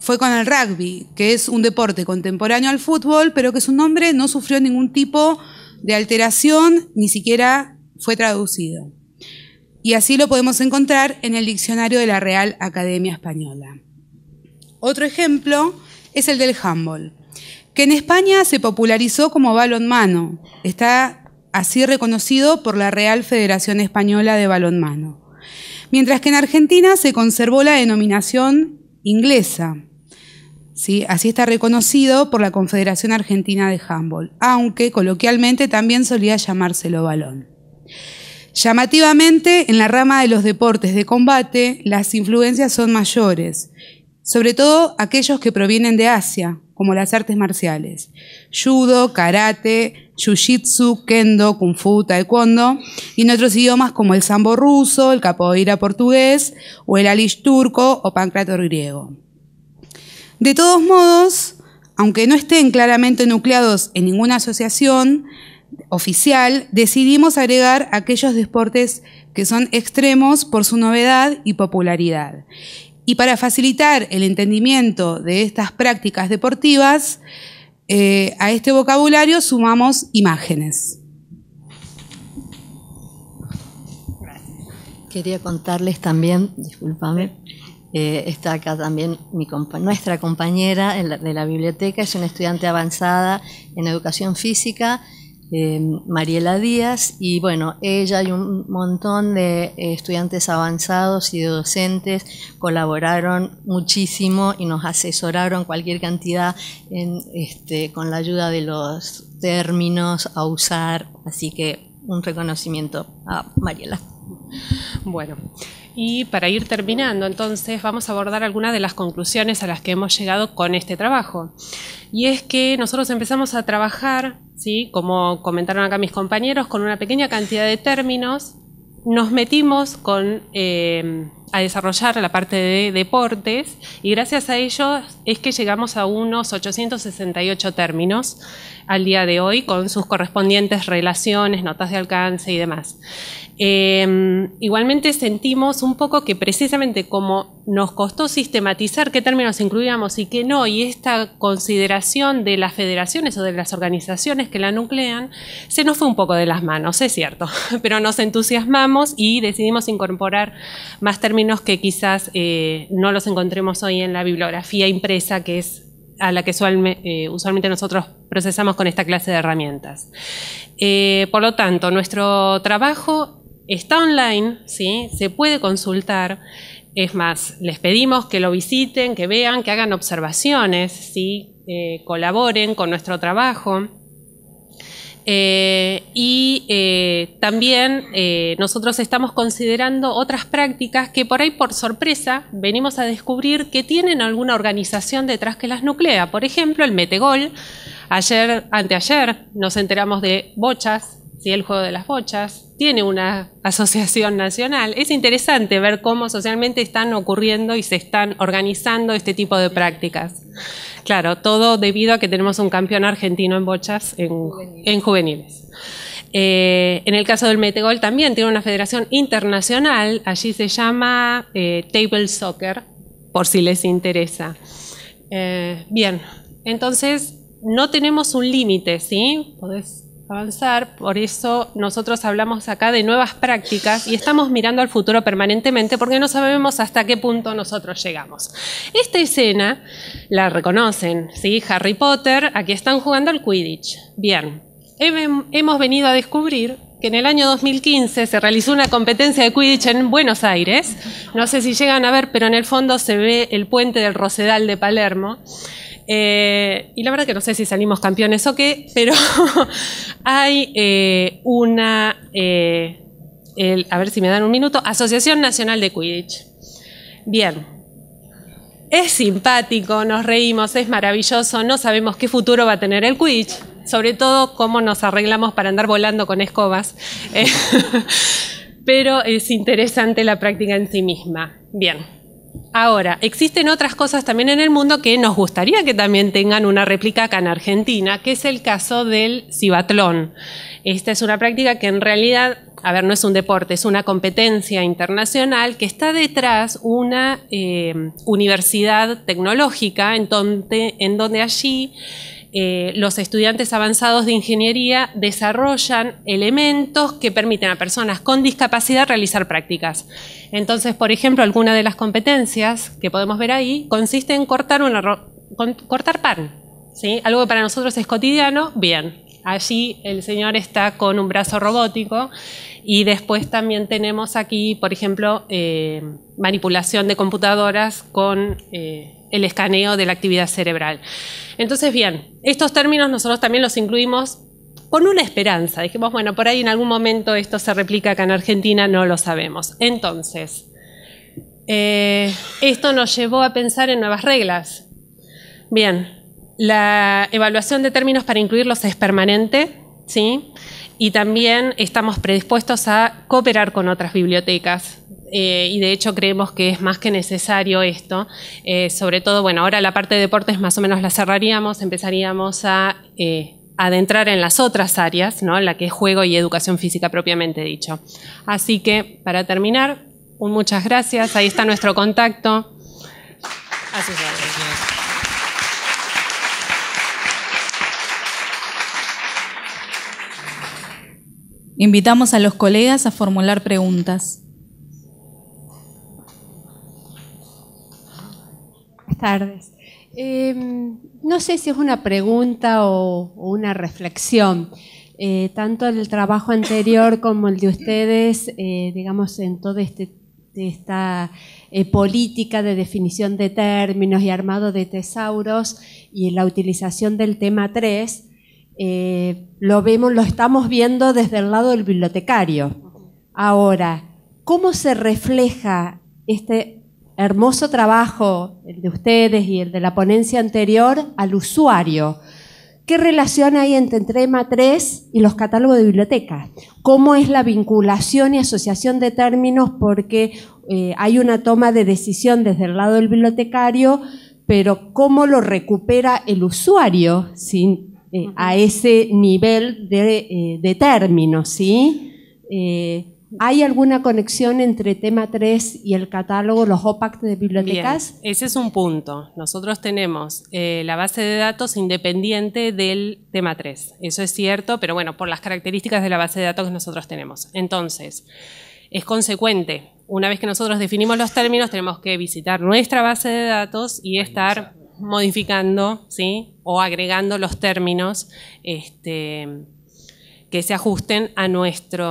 fue con el rugby, que es un deporte contemporáneo al fútbol, pero que su nombre no sufrió ningún tipo de alteración, ni siquiera fue traducido. Y así lo podemos encontrar en el diccionario de la Real Academia Española. Otro ejemplo es el del handball que en España se popularizó como balonmano. Está así reconocido por la Real Federación Española de Balonmano. Mientras que en Argentina se conservó la denominación inglesa. Así está reconocido por la Confederación Argentina de Handball, aunque coloquialmente también solía llamárselo balón. Llamativamente, en la rama de los deportes de combate, las influencias son mayores sobre todo aquellos que provienen de Asia, como las artes marciales, judo, karate, jiu kendo, kung fu, taekwondo, y en otros idiomas como el sambo ruso, el capoeira portugués, o el alish turco o pancrator griego. De todos modos, aunque no estén claramente nucleados en ninguna asociación oficial, decidimos agregar aquellos deportes que son extremos por su novedad y popularidad, y para facilitar el entendimiento de estas prácticas deportivas, eh, a este vocabulario sumamos imágenes. Quería contarles también, discúlpame, eh, está acá también nuestra compañera de la biblioteca, es una estudiante avanzada en educación física eh, Mariela Díaz, y bueno, ella y un montón de estudiantes avanzados y de docentes colaboraron muchísimo y nos asesoraron cualquier cantidad en, este, con la ayuda de los términos a usar, así que un reconocimiento a Mariela. Bueno, y para ir terminando, entonces vamos a abordar algunas de las conclusiones a las que hemos llegado con este trabajo y es que nosotros empezamos a trabajar, ¿sí? como comentaron acá mis compañeros, con una pequeña cantidad de términos, nos metimos con, eh, a desarrollar la parte de deportes y gracias a ello es que llegamos a unos 868 términos al día de hoy con sus correspondientes relaciones, notas de alcance y demás. Em, igualmente sentimos un poco que precisamente como nos costó sistematizar qué términos incluíamos y qué no, y esta consideración de las federaciones o de las organizaciones que la nuclean, se nos fue un poco de las manos, es cierto, <laughs> pero nos entusiasmamos y decidimos incorporar más términos que quizás eh, no los encontremos hoy en la bibliografía impresa, que es a la que eh, usualmente nosotros procesamos con esta clase de herramientas. Eh, por lo tanto, nuestro trabajo está online, ¿sí? se puede consultar. Es más, les pedimos que lo visiten, que vean, que hagan observaciones, ¿sí? Eh, colaboren con nuestro trabajo. Eh, y eh, también eh, nosotros estamos considerando otras prácticas que por ahí por sorpresa venimos a descubrir que tienen alguna organización detrás que las nuclea. Por ejemplo, el metegol. Ayer, anteayer, nos enteramos de bochas y el juego de las bochas, tiene una asociación nacional. Es interesante ver cómo socialmente están ocurriendo y se están organizando este tipo de prácticas. Claro, todo debido a que tenemos un campeón argentino en bochas en, juveniles. En, eh, el caso del Metegol también tiene una federación internacional, allí se llama eh, Table Soccer, por si les interesa. Eh, bien, entonces no tenemos un límite, ¿sí? Podés avanzar, por eso nosotros hablamos acá de nuevas prácticas y estamos mirando al futuro permanentemente porque no sabemos hasta qué punto nosotros llegamos. Esta escena la reconocen, ¿sí? Harry Potter, aquí están jugando al Quidditch. Bien, hemos venido a descubrir que en el año 2015 se realizó una competencia de Quidditch en Buenos Aires. No sé si llegan a ver, pero en el fondo se ve el puente del Rosedal de Palermo. Eh, y la verdad que no sé si salimos campeones o qué, pero <laughs> hay eh, una, eh, a ver si me dan un minuto, Asociación Nacional de Quidditch. Bien. Es simpático, nos reímos, es maravilloso, no sabemos qué futuro va a tener el Quidditch, sobre todo cómo nos arreglamos para andar volando con escobas, <laughs> pero es interesante la práctica en sí misma. Bien, Ahora, existen otras cosas también en el mundo que nos gustaría que también tengan una réplica acá en Argentina, que es el caso del cibatlón. Esta es una práctica que en realidad, a ver, no es un deporte, es una competencia internacional que está detrás una eh, universidad tecnológica en donde allí eh, los estudiantes avanzados de ingeniería desarrollan elementos que permiten a personas con discapacidad realizar prácticas. Entonces, por ejemplo, alguna de las competencias que podemos ver ahí consiste en cortar, cortar pan. ¿sí? Algo que para nosotros es cotidiano, bien. Allí el señor está con un brazo robótico y después también tenemos aquí, por ejemplo, eh, manipulación de computadoras con... Eh, el escaneo de la actividad cerebral. Entonces, bien, estos términos nosotros también los incluimos con una esperanza. Dijimos, bueno, por ahí en algún momento esto se replica acá en Argentina, no lo sabemos. Entonces, eh, esto nos llevó a pensar en nuevas reglas. Bien, la evaluación de términos para incluirlos es permanente, ¿sí? Y también estamos predispuestos a cooperar con otras bibliotecas eh, y de hecho creemos que es más que necesario esto. Eh, sobre todo, bueno, ahora la parte de deportes más o menos la cerraríamos, empezaríamos a eh, adentrar en las otras áreas, ¿no? La que es juego y educación física propiamente dicho. Así que, para terminar, muchas gracias. Ahí está nuestro contacto. Así es. Invitamos a los colegas a formular preguntas. tardes. Em, no sé si es una pregunta o, una reflexión. Eh, tanto el trabajo anterior <coughs> como el de ustedes, eh, digamos, en toda este, esta eh, política de definición de términos y armado de tesauros y la utilización del tema 3, lo vemos, lo estamos viendo desde el lado del bibliotecario. Ahora, ¿cómo se refleja este hermoso trabajo, el de ustedes y el de la ponencia anterior, al usuario. ¿Qué relación hay entre TREMA 3 y los catálogos de bibliotecas? ¿Cómo es la vinculación y asociación de términos? Porque eh, hay una toma de decisión desde el lado del bibliotecario, pero ¿cómo lo recupera el usuario eh, a ese nivel de, eh, de términos? ¿sí? ¿Hay alguna conexión entre tema 3 y el catálogo, los OPAC de bibliotecas? ese es un punto. Nosotros tenemos eh, la base de datos independiente del tema 3. Eso es cierto, pero bueno, por las características de la base de datos que nosotros tenemos. Entonces, es consecuente. Una vez que nosotros definimos los términos, tenemos que visitar nuestra base de datos y estar modificando ¿sí? o agregando los términos este, que se ajusten a nuestro,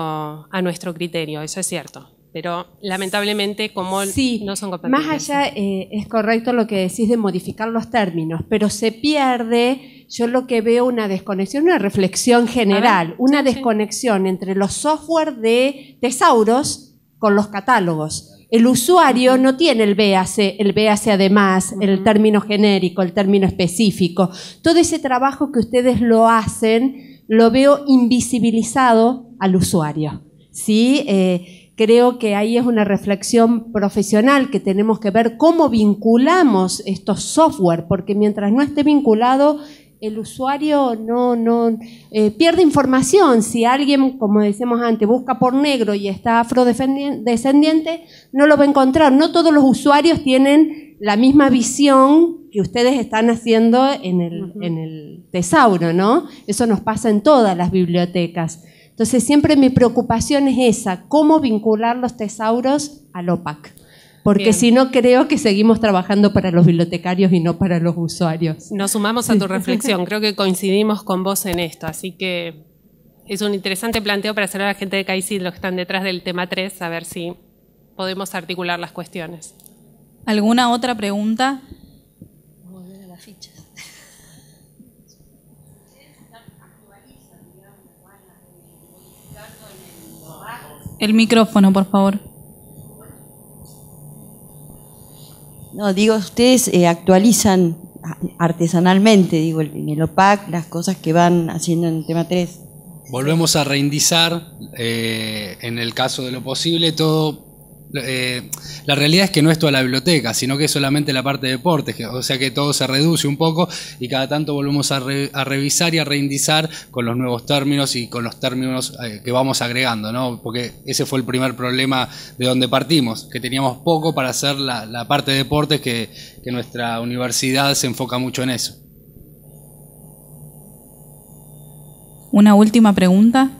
a nuestro criterio, eso es cierto. Pero lamentablemente, como no son compatibles. Más allá eh, es correcto lo que decís de modificar los términos, pero se pierde, yo lo que veo una desconexión, una reflexión general, una desconexión entre los software de tesauros con los catálogos. El usuario no tiene el BAC, el BAC además, el término genérico, el término específico. Todo ese trabajo que ustedes lo hacen lo veo invisibilizado al usuario. ¿sí? Eh, creo que ahí es una reflexión profesional que tenemos que ver cómo vinculamos estos software, porque mientras no esté vinculado, el usuario no, no eh, pierde información. Si alguien, como decíamos antes, busca por negro y está afrodescendiente, no lo va a encontrar. No todos los usuarios tienen la misma visión que ustedes están haciendo en el, tesauro, ¿no? Eso nos pasa en todas las bibliotecas. Entonces siempre mi preocupación es esa, cómo vincular los tesauros al OPAC porque si no creo que seguimos trabajando para los bibliotecarios y no para los usuarios. Nos sumamos a tu reflexión, <laughs> creo que coincidimos con vos en esto, así que es un interesante planteo para hacer a la gente de CAICID, los que están detrás del tema 3, a ver si podemos articular las cuestiones. ¿Alguna otra pregunta? a las fichas. El micrófono, por favor. No, digo, ustedes eh, actualizan artesanalmente, digo, en el OPAC, las cosas que van haciendo en el tema 3. Volvemos a reindizar, eh, en el caso de lo posible, todo eh, la realidad es que no es toda la biblioteca, sino que es solamente la parte de deportes, o sea que todo se reduce un poco y cada tanto volvemos a, revisar y a reindizar con los nuevos términos y con los términos eh, que vamos agregando, ¿no? Porque ese fue el primer problema de donde partimos, que teníamos poco para hacer la, parte de deportes, que nuestra universidad se enfoca mucho en eso. Una última pregunta.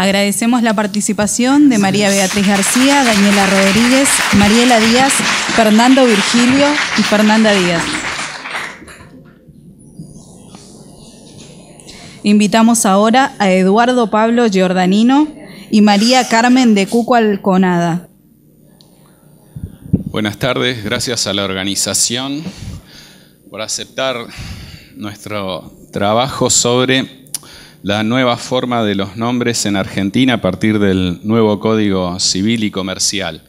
Agradecemos la participación de María Beatriz García, Daniela Rodríguez, Mariela Díaz, Fernando Virgilio y Fernanda Díaz. Invitamos ahora a Eduardo Pablo Giordanino y María Carmen de Cuco Alconada. Buenas tardes, gracias a la organización por aceptar nuestro trabajo sobre la nueva forma de los nombres en Argentina a partir del nuevo Código Civil y Comercial.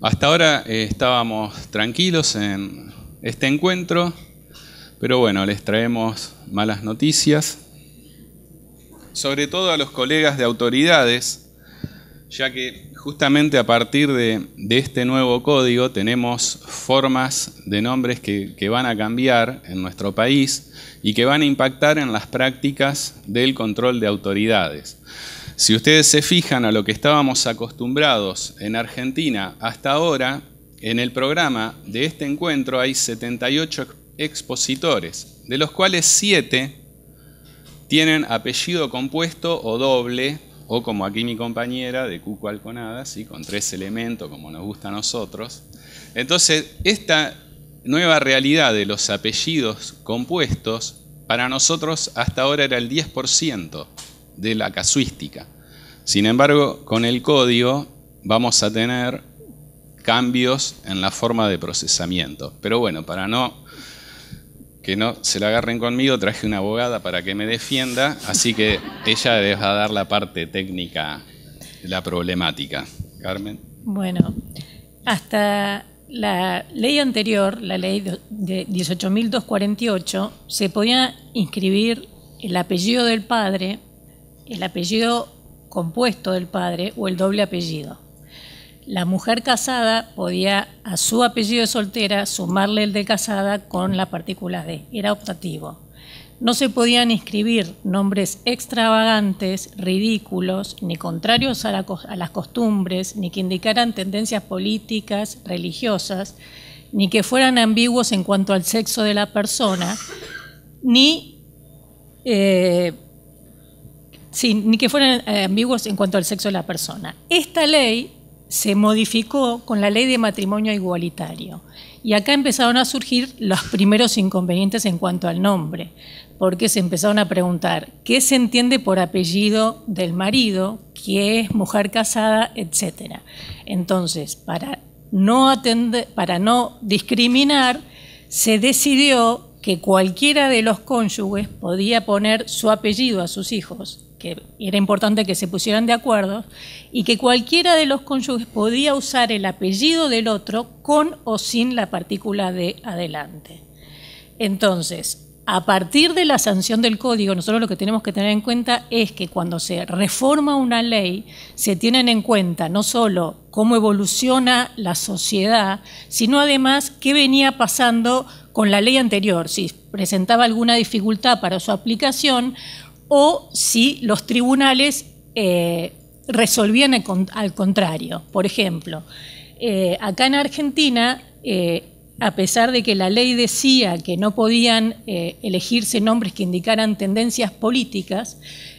Hasta ahora eh, estábamos tranquilos en este encuentro, pero bueno, les traemos malas noticias, sobre todo a los colegas de autoridades, ya que justamente a partir de, este nuevo código tenemos formas de nombres que, que, van a cambiar en nuestro país y que van a impactar en las prácticas del control de autoridades. Si ustedes se fijan a lo que estábamos acostumbrados en Argentina hasta ahora, en el programa de este encuentro hay 78 expositores, de los cuales 7 tienen apellido compuesto o doble o como aquí mi compañera de Cuco Alconada, y con tres elementos como nos gusta a nosotros. Entonces, esta nueva realidad de los apellidos compuestos, para nosotros hasta ahora era el 10% de la casuística. Sin embargo, con el código vamos a tener cambios en la forma de procesamiento. Pero bueno, para no que no se la agarren conmigo, traje una abogada para que me defienda, así que ella les va a dar la parte técnica, la problemática. Carmen. Bueno, hasta la ley anterior, la ley de 18.248, se podía inscribir el apellido del padre, el apellido compuesto del padre o el doble apellido la mujer casada podía a su apellido de soltera sumarle el de casada con la partícula de, era optativo. No se podían inscribir nombres extravagantes, ridículos, ni contrarios a, las costumbres, ni que indicaran tendencias políticas, religiosas, ni que fueran ambiguos en cuanto al sexo de la persona, ni, eh, ni que fueran eh, ambiguos en cuanto al sexo de la persona. Esta ley se modificó con la ley de matrimonio igualitario. Y acá empezaron a surgir los primeros inconvenientes en cuanto al nombre, porque se empezaron a preguntar qué se entiende por apellido del marido, qué es mujer casada, etc. Entonces, para no, atender, para no discriminar, se decidió que cualquiera de los cónyuges podía poner su apellido a sus hijos que era importante que se pusieran de acuerdo, y que cualquiera de los cónyuges podía usar el apellido del otro con o sin la partícula de adelante. Entonces, a partir de la sanción del código, nosotros lo que tenemos que tener en cuenta es que cuando se reforma una ley, se tienen en cuenta no solo cómo evoluciona la sociedad, sino además qué venía pasando con la ley anterior, si presentaba alguna dificultad para su aplicación o si los tribunales eh, resolvían al contrario. Por ejemplo, eh, acá en Argentina, eh, a pesar de que la ley decía que no podían elegirse nombres que indicaran tendencias políticas,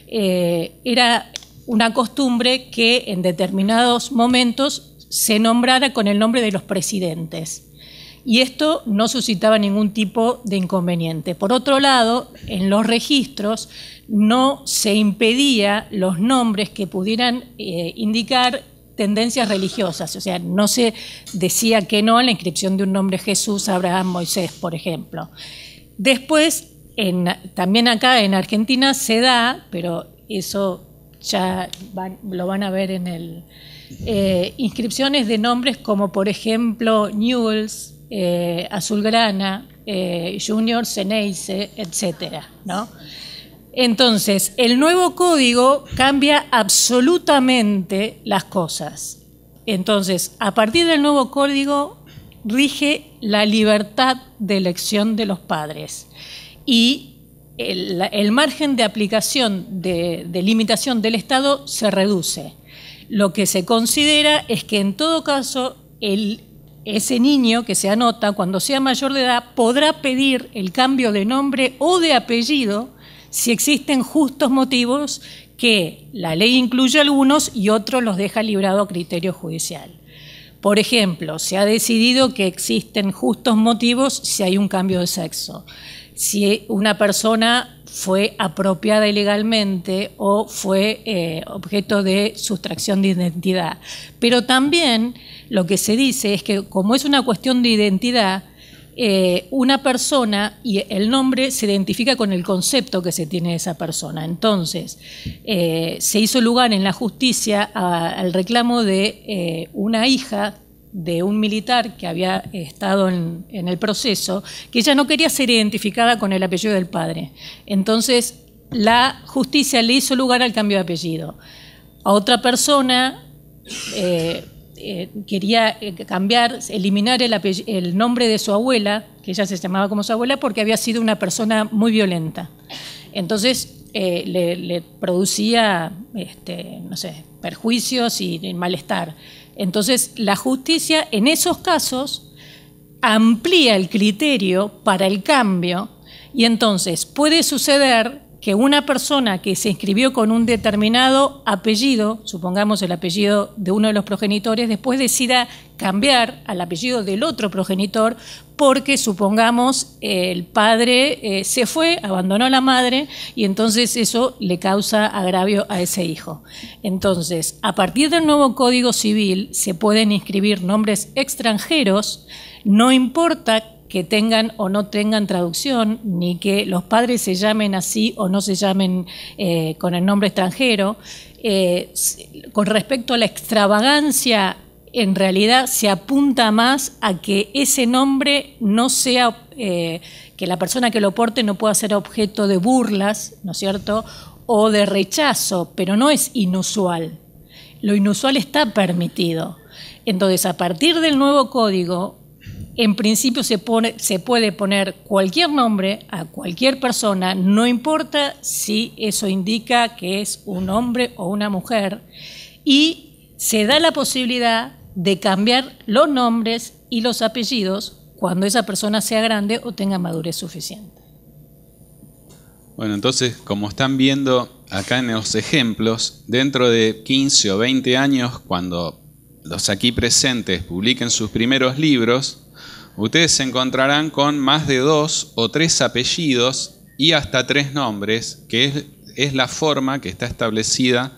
era una costumbre que en determinados momentos se nombrara con el nombre de los presidentes y esto no suscitaba ningún tipo de inconveniente. Por otro lado, en los registros no se impedía los nombres que pudieran eh, indicar tendencias religiosas, o sea, no se decía que no a la inscripción de un nombre Jesús, Abraham, Moisés, por ejemplo. Después, también acá en Argentina se da, pero eso ya lo van a ver en el... Eh, inscripciones de nombres como por ejemplo Newells, eh, Azulgrana, eh, Junior Ceneice, etc. ¿no? Entonces, el nuevo código cambia absolutamente las cosas. Entonces, a partir del nuevo código rige la libertad de elección de los padres y el, margen de aplicación de limitación del Estado se reduce. Lo que se considera es que en todo caso el ese niño que se anota, cuando sea mayor de edad, podrá pedir el cambio de nombre o de apellido si existen justos motivos que la ley incluye algunos y otros los deja librado a criterio judicial. Por ejemplo, se ha decidido que existen justos motivos si hay un cambio de sexo, si una persona fue apropiada ilegalmente o fue eh, objeto de sustracción de identidad. Pero también lo que se dice es que como es una cuestión de identidad, eh, una persona y el nombre se identifica con el concepto que se tiene de esa persona. Entonces, eh, se hizo lugar en la justicia al reclamo de una hija de un militar que había estado en, el proceso, que ella no quería ser identificada con el apellido del padre. Entonces, la justicia le hizo lugar al cambio de apellido. A otra persona eh, eh, quería eh, cambiar, eliminar el, nombre de su abuela, que ella se llamaba como su abuela, porque había sido una persona muy violenta. Entonces, le, producía, este, no perjuicios y malestar. Entonces, la justicia en esos casos amplía el criterio para el cambio y entonces puede suceder que una persona que se inscribió con un determinado apellido, supongamos el apellido de uno de los progenitores, después decida cambiar al apellido del otro progenitor porque supongamos el padre eh, se fue, abandonó a la madre y entonces eso le causa agravio a ese hijo. Entonces, a partir del nuevo Código Civil se pueden inscribir nombres extranjeros, no importa que tengan o no tengan traducción, ni que los padres se llamen así o no se llamen eh, con el nombre extranjero. Eh, con respecto a la extravagancia en realidad se apunta más a que ese nombre no sea, eh, que la persona que lo porte no pueda ser objeto de burlas, ¿no es cierto? O de rechazo, pero no es inusual. Lo inusual está permitido. Entonces, a partir del nuevo código, en principio se, pone, se puede poner cualquier nombre a cualquier persona, no importa si eso indica que es un hombre o una mujer, y se da la posibilidad de cambiar los nombres y los apellidos cuando esa persona sea grande o tenga madurez suficiente. Bueno, entonces, como están viendo acá en los ejemplos, dentro de 15 o 20 años, cuando los aquí presentes publiquen sus primeros libros, ustedes se encontrarán con más de dos o tres apellidos y hasta tres nombres, que es, es la forma que está establecida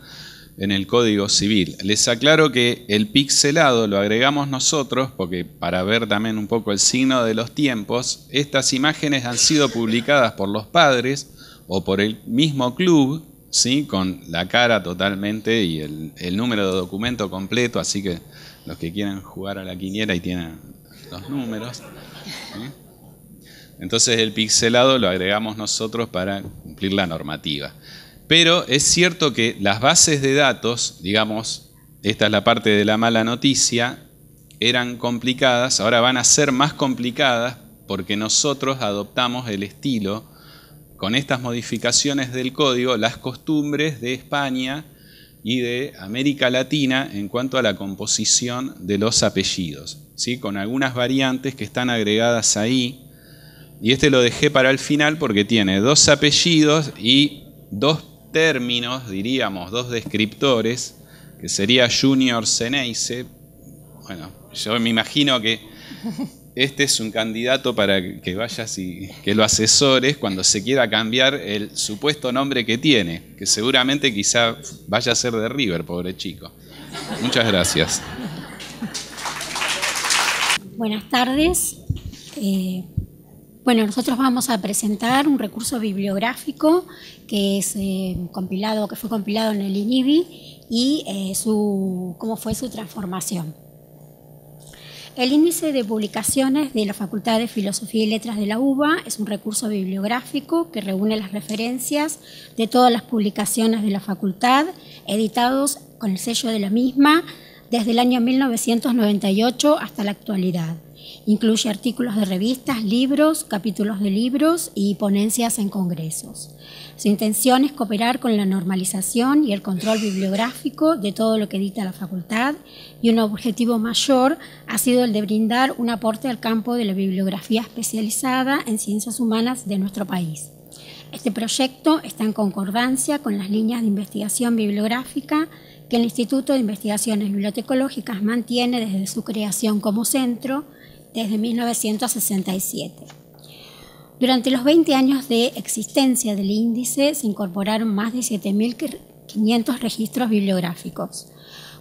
en el Código Civil. Les aclaro que el pixelado lo agregamos nosotros, porque para ver también un poco el signo de los tiempos, estas imágenes han sido publicadas por los padres o por el mismo club, ¿sí? con la cara totalmente y el, número de documento completo, así que los que quieran jugar a la quiniera y tienen los números. Entonces el pixelado lo agregamos nosotros para cumplir la normativa. Pero es cierto que las bases de datos, digamos, esta es la parte de la mala noticia, eran complicadas, ahora van a ser más complicadas porque nosotros adoptamos el estilo, con estas modificaciones del código, las costumbres de España y de América Latina en cuanto a la composición de los apellidos, ¿sí? con algunas variantes que están agregadas ahí. Y este lo dejé para el final porque tiene dos apellidos y dos términos, diríamos, dos descriptores, que sería Junior Ceneice. Bueno, yo me imagino que este es un candidato para que vayas y que lo asesores cuando se quiera cambiar el supuesto nombre que tiene, que seguramente quizá vaya a ser de River, pobre chico. Muchas gracias. Buenas tardes. Eh, bueno, nosotros vamos a presentar un recurso bibliográfico que es eh, que fue compilado en el INIBI y eh, su, cómo fue su transformación. El índice de publicaciones de la Facultad de Filosofía y Letras de la UBA es un recurso bibliográfico que reúne las referencias de todas las publicaciones de la facultad editados con el sello de la misma desde el año 1998 hasta la actualidad. Incluye artículos de revistas, libros, capítulos de libros y ponencias en congresos. Su intención es cooperar con la normalización y el control bibliográfico de todo lo que edita la facultad y un objetivo mayor ha sido el de brindar un aporte al campo de la bibliografía especializada en ciencias humanas de nuestro país. Este proyecto está en concordancia con las líneas de investigación bibliográfica que el Instituto de Investigaciones Bibliotecológicas mantiene desde su creación como centro desde 1967. Durante los 20 años de existencia del índice se incorporaron más de 7.500 registros bibliográficos.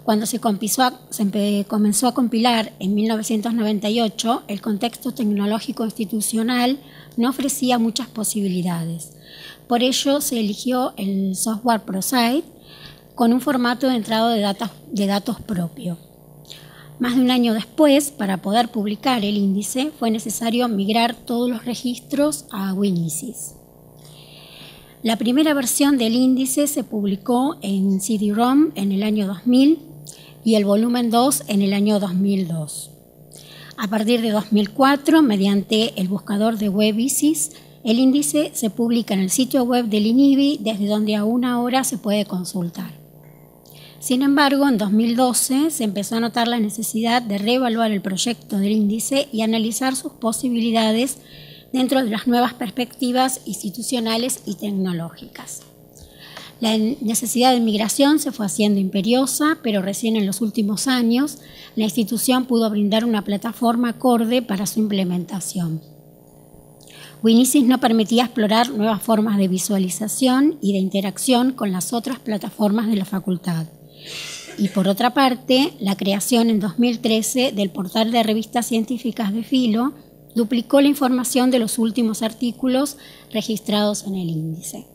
Cuando se, comenzó a compilar en 1998, el contexto tecnológico institucional no ofrecía muchas posibilidades. Por ello se eligió el software ProSite con un formato de entrada de datos, de datos propio. Más de un año después, para poder publicar el índice, fue necesario migrar todos los registros a Winisis. La primera versión del índice se publicó en CD-ROM en el año 2000 y el volumen 2 en el año 2002. A partir de 2004, mediante el buscador de WebISIS, el índice se publica en el sitio web del INIBI, desde donde a una hora se puede consultar. Sin embargo, en 2012 se empezó a notar la necesidad de reevaluar el proyecto del índice y analizar sus posibilidades dentro de las nuevas perspectivas institucionales y tecnológicas. La necesidad de migración se fue haciendo imperiosa, pero recién en los últimos años la institución pudo brindar una plataforma acorde para su implementación. Winisis no permitía explorar nuevas formas de visualización y de interacción con las otras plataformas de la facultad. Y por otra parte, la creación en 2013 del portal de revistas científicas de Filo duplicó la información de los últimos artículos registrados en el índice.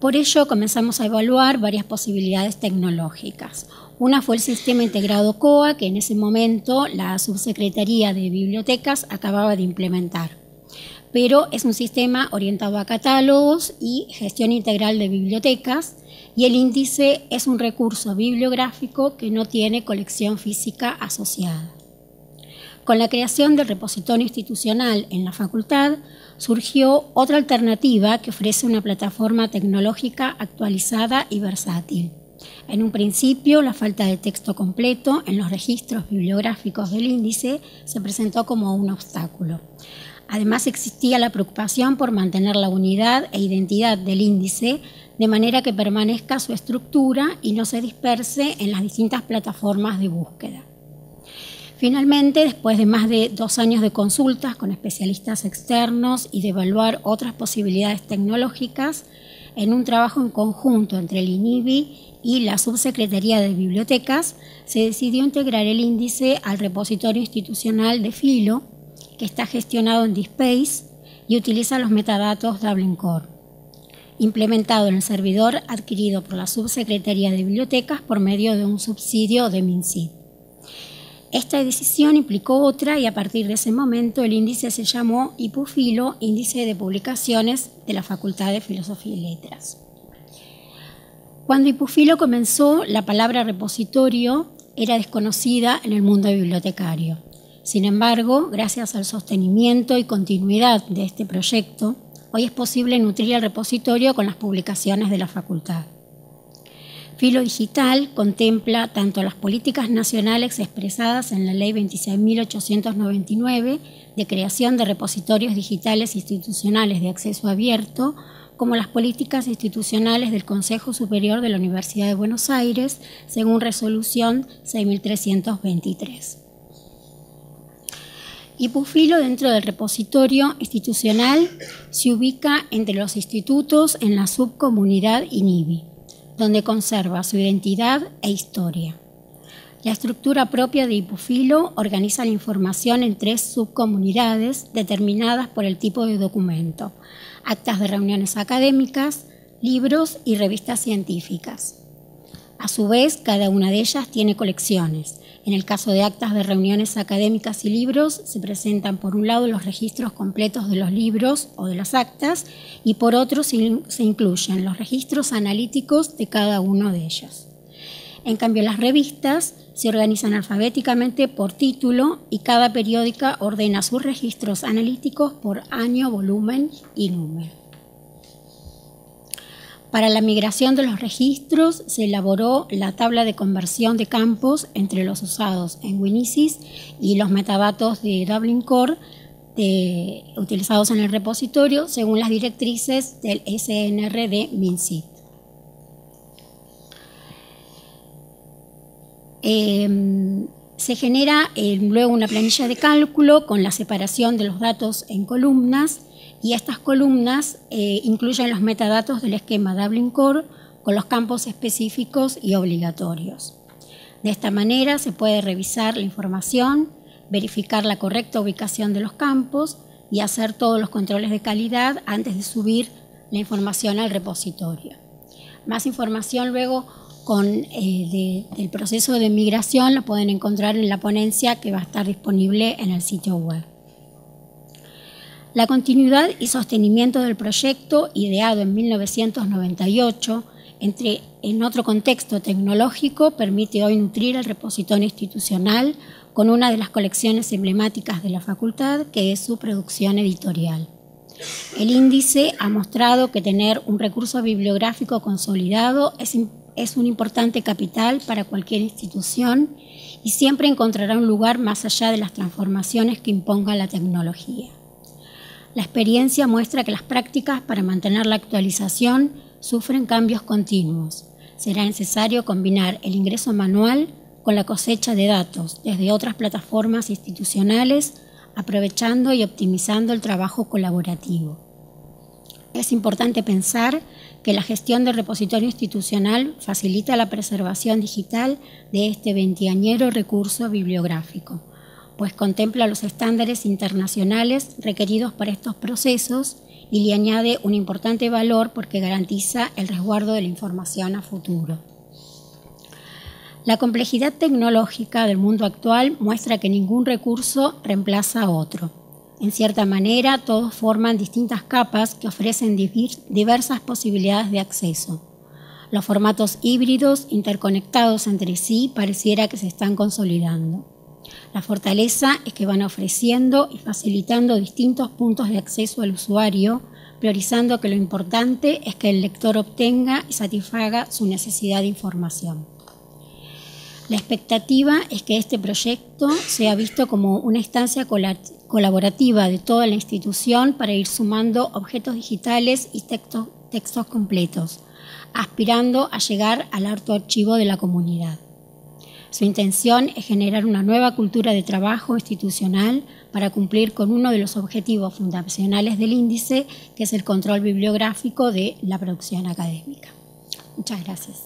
Por ello comenzamos a evaluar varias posibilidades tecnológicas. Una fue el sistema integrado COA, que en ese momento la Subsecretaría de Bibliotecas acababa de implementar. Pero es un sistema orientado a catálogos y gestión integral de bibliotecas, y el índice es un recurso bibliográfico que no tiene colección física asociada. Con la creación del repositorio institucional en la facultad, surgió otra alternativa que ofrece una plataforma tecnológica actualizada y versátil. En un principio, la falta de texto completo en los registros bibliográficos del índice se presentó como un obstáculo. Además, existía la preocupación por mantener la unidad e identidad del índice de manera que permanezca su estructura y no se disperse en las distintas plataformas de búsqueda. Finalmente, después de más de dos años de consultas con especialistas externos y de evaluar otras posibilidades tecnológicas, en un trabajo en conjunto entre el INIBI y la Subsecretaría de Bibliotecas, se decidió integrar el índice al repositorio institucional de Filo, que está gestionado en DSpace y utiliza los metadatos Dublin Core implementado en el servidor adquirido por la Subsecretaría de Bibliotecas por medio de un subsidio de MINSID. Esta decisión implicó otra y a partir de ese momento el índice se llamó IPUFILO, Índice de Publicaciones de la Facultad de Filosofía y Letras. Cuando IPUFILO comenzó, la palabra repositorio era desconocida en el mundo bibliotecario. Sin embargo, gracias al sostenimiento y continuidad de este proyecto, hoy es posible nutrir el repositorio con las publicaciones de la facultad. Filo Digital contempla tanto las políticas nacionales expresadas en la Ley 26.899 de creación de repositorios digitales institucionales de acceso abierto, como las políticas institucionales del Consejo Superior de la Universidad de Buenos Aires, según resolución 6323. Ipufilo dentro del repositorio institucional se ubica entre los institutos en la subcomunidad INIBI, donde conserva su identidad e historia. La estructura propia de Ipufilo organiza la información en tres subcomunidades determinadas por el tipo de documento, actas de reuniones académicas, libros y revistas científicas. A su vez, cada una de ellas tiene colecciones, en el caso de actas de reuniones académicas y libros, se presentan por un lado los registros completos de los libros o de las actas y por otro se, incluyen los registros analíticos de cada uno de ellos. En cambio, las revistas se organizan alfabéticamente por título y cada periódica ordena sus registros analíticos por año, volumen y número. Para la migración de los registros se elaboró la tabla de conversión de campos entre los usados en Winisis y los metadatos de Dublin Core utilizados en el repositorio según las directrices del SNR de MinSit. Em, se genera eh, luego una planilla de cálculo con la separación de los datos en columnas y estas columnas eh, incluyen los metadatos del esquema Dublin Core con los campos específicos y obligatorios. De esta manera se puede revisar la información, verificar la correcta ubicación de los campos y hacer todos los controles de calidad antes de subir la información al repositorio. Más información luego con, eh, del proceso de migración lo pueden encontrar en la ponencia que va a estar disponible en el sitio web. La continuidad y sostenimiento del proyecto, ideado en 1998, entre, en otro contexto tecnológico, permite hoy nutrir el repositorio institucional con una de las colecciones emblemáticas de la facultad, que es su producción editorial. El índice ha mostrado que tener un recurso bibliográfico consolidado es un importante capital para cualquier institución y siempre encontrará un lugar más allá de las transformaciones que imponga la tecnología. La experiencia muestra que las prácticas para mantener la actualización sufren cambios continuos. Será necesario combinar el ingreso manual con la cosecha de datos desde otras plataformas institucionales, aprovechando y optimizando el trabajo colaborativo. Es importante pensar que la gestión del repositorio institucional facilita la preservación digital de este veintiañero recurso bibliográfico pues contempla los estándares internacionales requeridos para estos procesos y le añade un importante valor porque garantiza el resguardo de la información a futuro. La complejidad tecnológica del mundo actual muestra que ningún recurso reemplaza a otro. En cierta manera, todos forman distintas capas que ofrecen diversas posibilidades de acceso. Los formatos híbridos, interconectados entre sí, pareciera que se están consolidando. La fortaleza es que van ofreciendo y facilitando distintos puntos de acceso al usuario, priorizando que lo importante es que el lector obtenga y satisfaga su necesidad de información. La expectativa es que este proyecto sea visto como una instancia colaborativa de toda la institución para ir sumando objetos digitales y textos, textos completos, aspirando a llegar al alto archivo de la comunidad. Su intención es generar una nueva cultura de trabajo institucional para cumplir con uno de los objetivos fundacionales del índice, que es el control bibliográfico de la producción académica. Muchas gracias.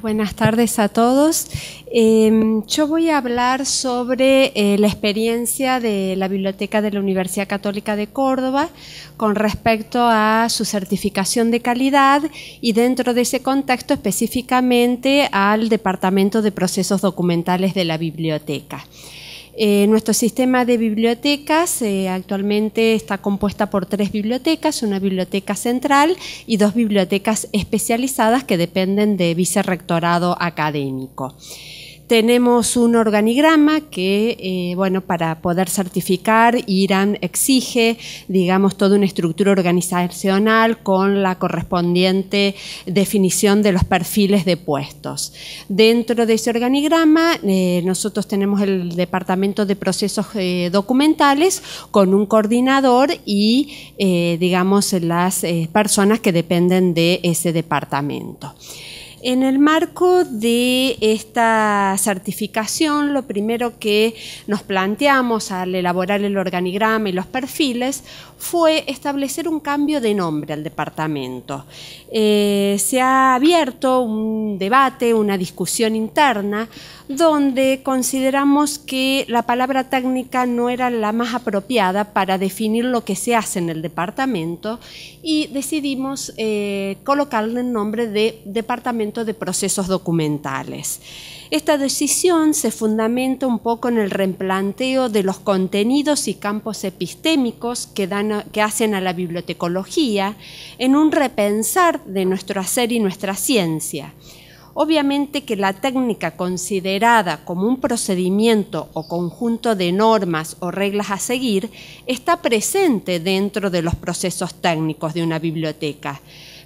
buenas tardes a todos. Em, yo voy a hablar sobre eh, la experiencia de la Biblioteca de la Universidad Católica de Córdoba con respecto a su certificación de calidad y dentro de ese contexto específicamente al Departamento de Procesos Documentales de la Biblioteca. Eh, nuestro sistema de bibliotecas eh, actualmente está compuesta por tres bibliotecas, una biblioteca central y dos bibliotecas especializadas que dependen de vicerrectorado académico. Tenemos un organigrama que, eh, bueno, para poder certificar, Irán exige, digamos, toda una estructura organizacional con la correspondiente definición de los perfiles de puestos. Dentro de ese organigrama, eh, nosotros tenemos el Departamento de Procesos eh, Documentales con un coordinador y, digamos, las personas que dependen de ese departamento. En el marco de esta certificación, lo primero que nos planteamos al elaborar el organigrama y los perfiles fue establecer un cambio de nombre al departamento. Eh, se ha abierto un debate, una discusión interna, donde consideramos que la palabra técnica no era la más apropiada para definir lo que se hace en el departamento y decidimos eh, colocarle el nombre de Departamento de procesos documentales. Esta decisión se fundamenta un poco en el replanteo de los contenidos y campos epistémicos que, que hacen a la bibliotecología en un repensar de nuestro hacer y nuestra ciencia. Obviamente que la técnica considerada como un procedimiento o conjunto de normas o reglas a seguir está presente dentro de los procesos técnicos de una biblioteca,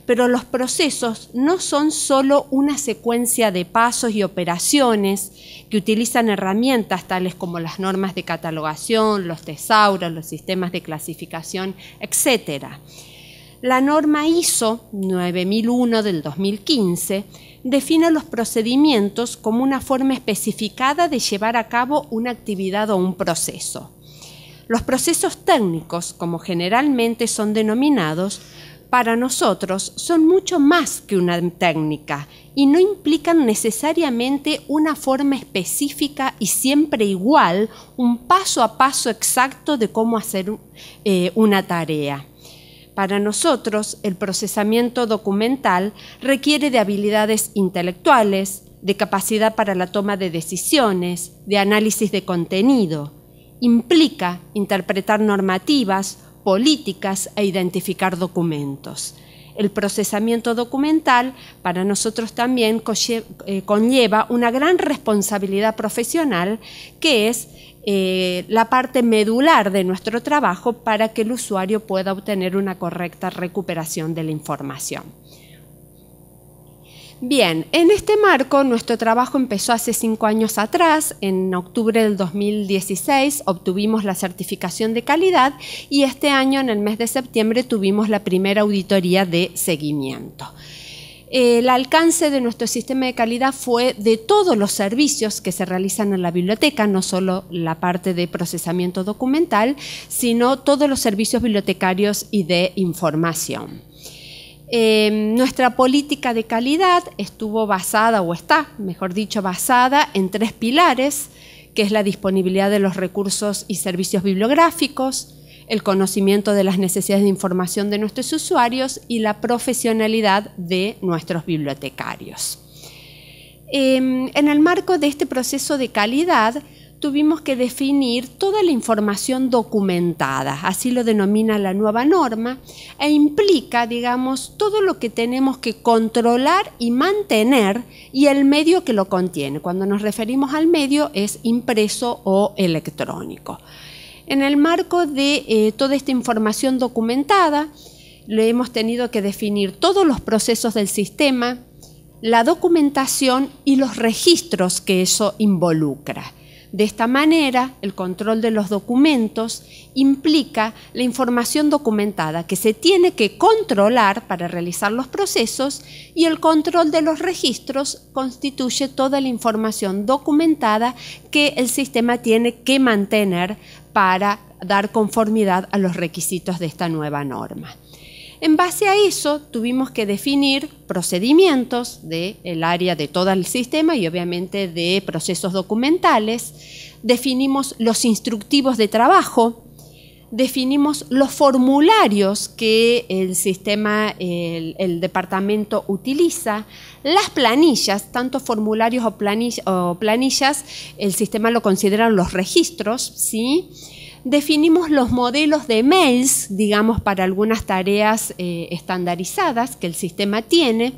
pero los procesos no son solo una secuencia de pasos y operaciones que utilizan herramientas tales como las normas de catalogación, los tesauros, los sistemas de clasificación, etc. La norma ISO 9001 del 2015 define los procedimientos como una forma especificada de llevar a cabo una actividad o un proceso. Los procesos técnicos, como generalmente son denominados, para nosotros son mucho más que una técnica y no implican necesariamente una forma específica y siempre igual, un paso a paso exacto de cómo hacer eh, una tarea. Para nosotros, el procesamiento documental requiere de habilidades intelectuales, de capacidad para la toma de decisiones, de análisis de contenido. Implica interpretar normativas, políticas e identificar documentos. El procesamiento documental para nosotros también eh, conlleva una gran responsabilidad profesional que es eh, la parte medular de nuestro trabajo para que el usuario pueda obtener una correcta recuperación de la información. Bien, en este marco nuestro trabajo empezó hace cinco años atrás, en octubre del 2016 obtuvimos la certificación de calidad y este año en el mes de septiembre tuvimos la primera auditoría de seguimiento. El alcance de nuestro sistema de calidad fue de todos los servicios que se realizan en la biblioteca, no solo la parte de procesamiento documental, sino todos los servicios bibliotecarios y de información. Em, nuestra política de calidad estuvo basada, o está, mejor dicho, basada en tres pilares, que es la disponibilidad de los recursos y servicios bibliográficos, el conocimiento de las necesidades de información de nuestros usuarios y la profesionalidad de nuestros bibliotecarios. Em, en el marco de este proceso de calidad, tuvimos que definir toda la información documentada, así lo denomina la nueva norma, e implica, digamos, todo lo que tenemos que controlar y mantener y el medio que lo contiene. Cuando nos referimos al medio es impreso o electrónico. En el marco de eh, toda esta información documentada, le hemos tenido que definir todos los procesos del sistema, la documentación y los registros que eso involucra. De esta manera, el control de los documentos implica la información documentada que se tiene que controlar para realizar los procesos y el control de los registros constituye toda la información documentada que el sistema tiene que mantener para dar conformidad a los requisitos de esta nueva norma. En base a eso tuvimos que definir procedimientos del área de todo el sistema y obviamente de procesos documentales, definimos los instructivos de trabajo, definimos los formularios que el sistema, el, departamento utiliza, las planillas, tanto formularios o, planillas, el sistema lo consideran los registros, ¿sí? definimos los modelos de mails, digamos, para algunas tareas eh, estandarizadas que el sistema tiene,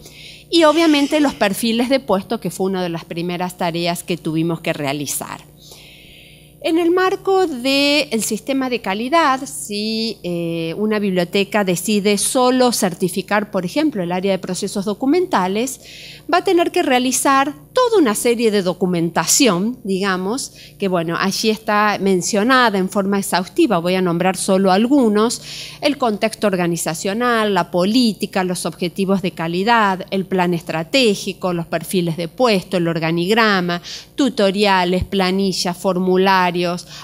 y obviamente los perfiles de puesto, que fue una de las primeras tareas que tuvimos que realizar. En el marco del sistema de calidad, si eh, una biblioteca decide solo certificar, por ejemplo, el área de procesos documentales, va a tener que realizar toda una serie de documentación, digamos, que bueno, allí está mencionada en forma exhaustiva, voy a nombrar solo algunos, el contexto organizacional, la política, los objetivos de calidad, el plan estratégico, los perfiles de puesto, el organigrama, tutoriales, planillas, formularios,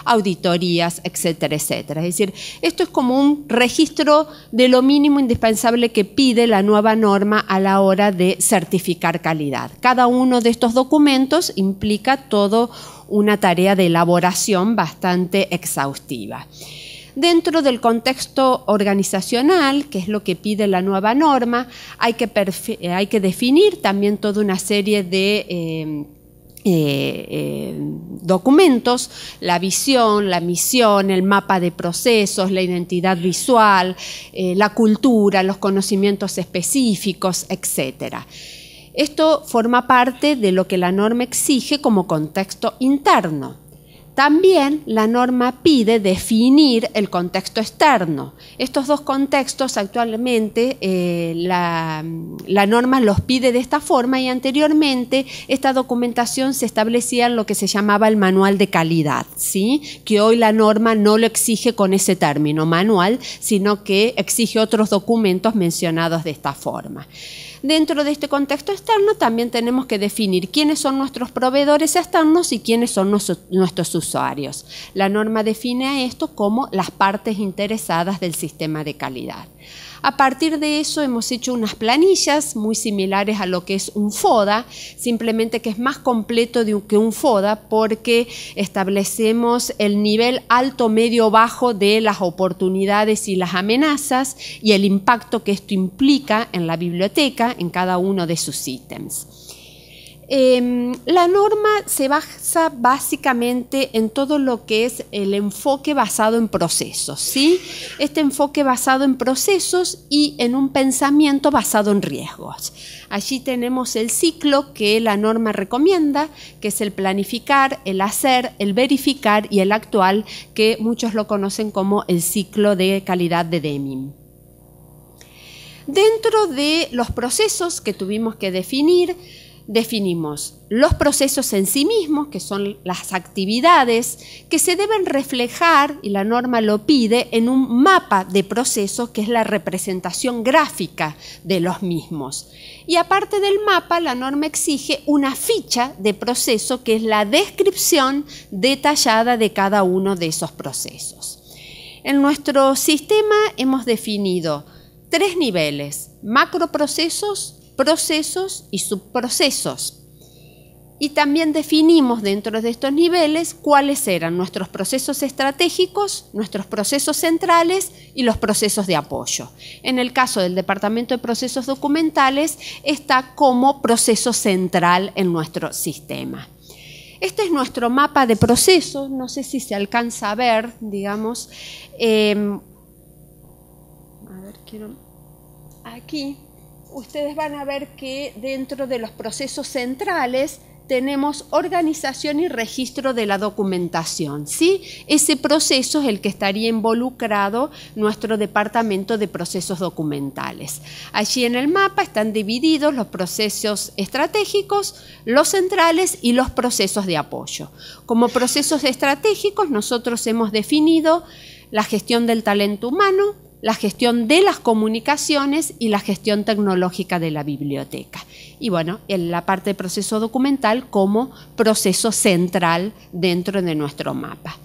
auditorías, etcétera, etcétera. Es decir, esto es como un registro de lo mínimo indispensable que pide la nueva norma a la hora de certificar calidad. Cada uno de estos documentos implica todo una tarea de elaboración bastante exhaustiva. Dentro del contexto organizacional, que es lo que pide la nueva norma, hay que, eh, hay que definir también toda una serie de... Eh, eh, documentos, la visión, la misión, el mapa de procesos, la identidad visual, eh, la cultura, los conocimientos específicos, etcétera. Esto forma parte de lo que la norma exige como contexto interno. También la norma pide definir el contexto externo. Estos dos contextos actualmente eh, la, la, norma los pide de esta forma y anteriormente esta documentación se establecía en lo que se llamaba el manual de calidad, ¿sí? que hoy la norma no lo exige con ese término manual, sino que exige otros documentos mencionados de esta forma. Dentro de este contexto externo también tenemos que definir quiénes son nuestros proveedores externos y quiénes son nuestros usuarios. La norma define a esto como las partes interesadas del sistema de calidad. A partir de eso hemos hecho unas planillas muy similares a lo que es un FODA, simplemente que es más completo que un FODA porque establecemos el nivel alto, medio, bajo de las oportunidades y las amenazas y el impacto que esto implica en la biblioteca, en cada uno de sus ítems. Em, la norma se basa básicamente en todo lo que es el enfoque basado en procesos, ¿sí? Este enfoque basado en procesos y en un pensamiento basado en riesgos. Allí tenemos el ciclo que la norma recomienda, que es el planificar, el hacer, el verificar y el actual, que muchos lo conocen como el ciclo de calidad de Deming. Dentro de los procesos que tuvimos que definir, definimos los procesos en sí mismos, que son las actividades, que se deben reflejar, y la norma lo pide, en un mapa de procesos, que es la representación gráfica de los mismos. Y aparte del mapa, la norma exige una ficha de proceso, que es la descripción detallada de cada uno de esos procesos. En nuestro sistema hemos definido tres niveles, macroprocesos, procesos y subprocesos. Y también definimos dentro de estos niveles cuáles eran nuestros procesos estratégicos, nuestros procesos centrales y los procesos de apoyo. En el caso del Departamento de Procesos Documentales está como proceso central en nuestro sistema. Este es nuestro mapa de procesos, no sé si se alcanza a ver, digamos. Em, a ver, quiero... Aquí, ustedes van a ver que dentro de los procesos centrales tenemos organización y registro de la documentación. ¿sí? Ese proceso es el que estaría involucrado nuestro departamento de procesos documentales. Allí en el mapa están divididos los procesos estratégicos, los centrales y los procesos de apoyo. Como procesos estratégicos nosotros hemos definido la gestión del talento humano, la gestión de las comunicaciones y la gestión tecnológica de la biblioteca. Y bueno, en la parte de proceso documental como proceso central dentro de nuestro mapa.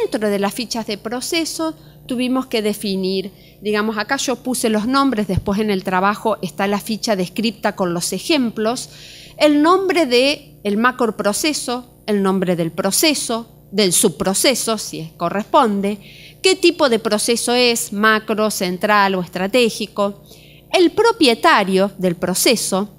Dentro de las fichas de proceso tuvimos que definir, digamos, acá yo puse los nombres, después en el trabajo está la ficha descripta con los ejemplos, el nombre del el proceso, el nombre del proceso, del subproceso, si corresponde, qué tipo de proceso es, macro, central o estratégico, el propietario del proceso,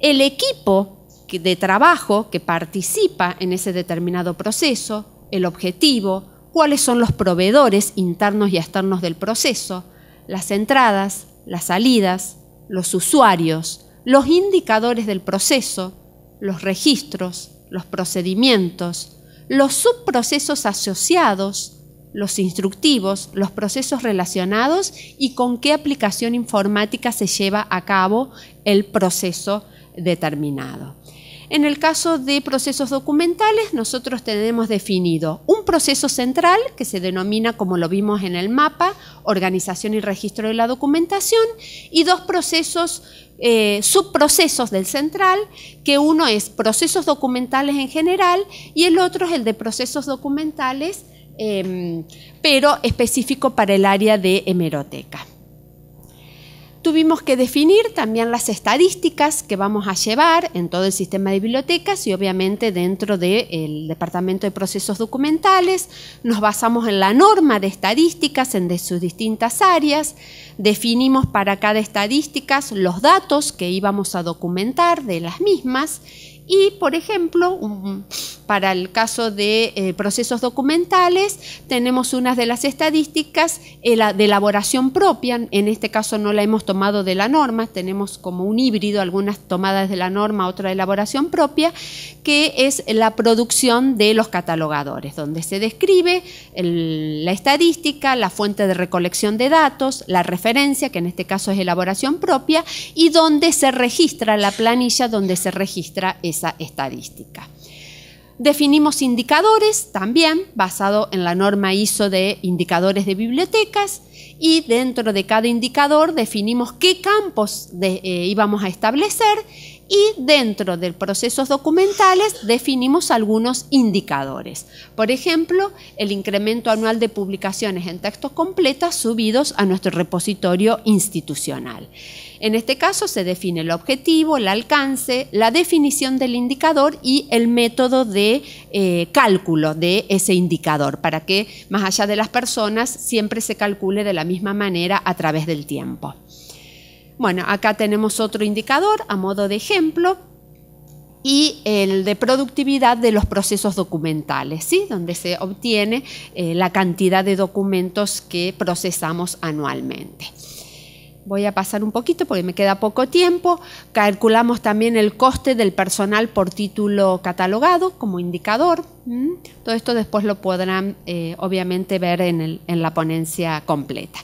el equipo de trabajo que participa en ese determinado proceso, el objetivo, cuáles son los proveedores internos y externos del proceso, las entradas, las salidas, los usuarios, los indicadores del proceso, los registros, los procedimientos, los subprocesos asociados, los instructivos, los procesos relacionados y con qué aplicación informática se lleva a cabo el proceso determinado. En el caso de procesos documentales, nosotros tenemos definido un proceso central que se denomina, como lo vimos en el mapa, organización y registro de la documentación, y dos procesos eh, subprocesos del central, que uno es procesos documentales en general y el otro es el de procesos documentales, em, pero específico para el área de hemeroteca tuvimos que definir también las estadísticas que vamos a llevar en todo el sistema de bibliotecas y obviamente dentro del Departamento de Procesos Documentales nos basamos en la norma de estadísticas en de sus distintas áreas, definimos para cada estadística los datos que íbamos a documentar de las mismas y, por ejemplo, para el caso de eh, procesos documentales, tenemos unas de las estadísticas eh, de elaboración propia, en este caso no la hemos tomado de la norma, tenemos como un híbrido algunas tomadas de la norma, otra elaboración propia, que es la producción de los catalogadores, donde se describe la estadística, la fuente de recolección de datos, la referencia, que en este caso es elaboración propia, y donde se registra la planilla, donde se registra ese estadística. Definimos indicadores también basado en la norma ISO de indicadores de bibliotecas y dentro de cada indicador definimos qué campos eh, íbamos a establecer y dentro de procesos documentales definimos algunos indicadores. Por ejemplo, el incremento anual de publicaciones en textos completas subidos a nuestro repositorio institucional. En este caso se define el objetivo, el alcance, la definición del indicador y el método de eh, cálculo de ese indicador para que más allá de las personas siempre se calcule de la misma manera a través del tiempo. Bueno, acá tenemos otro indicador a modo de ejemplo y el de productividad de los procesos documentales, ¿sí? donde se obtiene eh, la cantidad de documentos que procesamos anualmente. Voy a pasar un poquito porque me queda poco tiempo. Calculamos también el coste del personal por título catalogado como indicador. Todo esto después lo podrán eh, obviamente ver en la ponencia completa.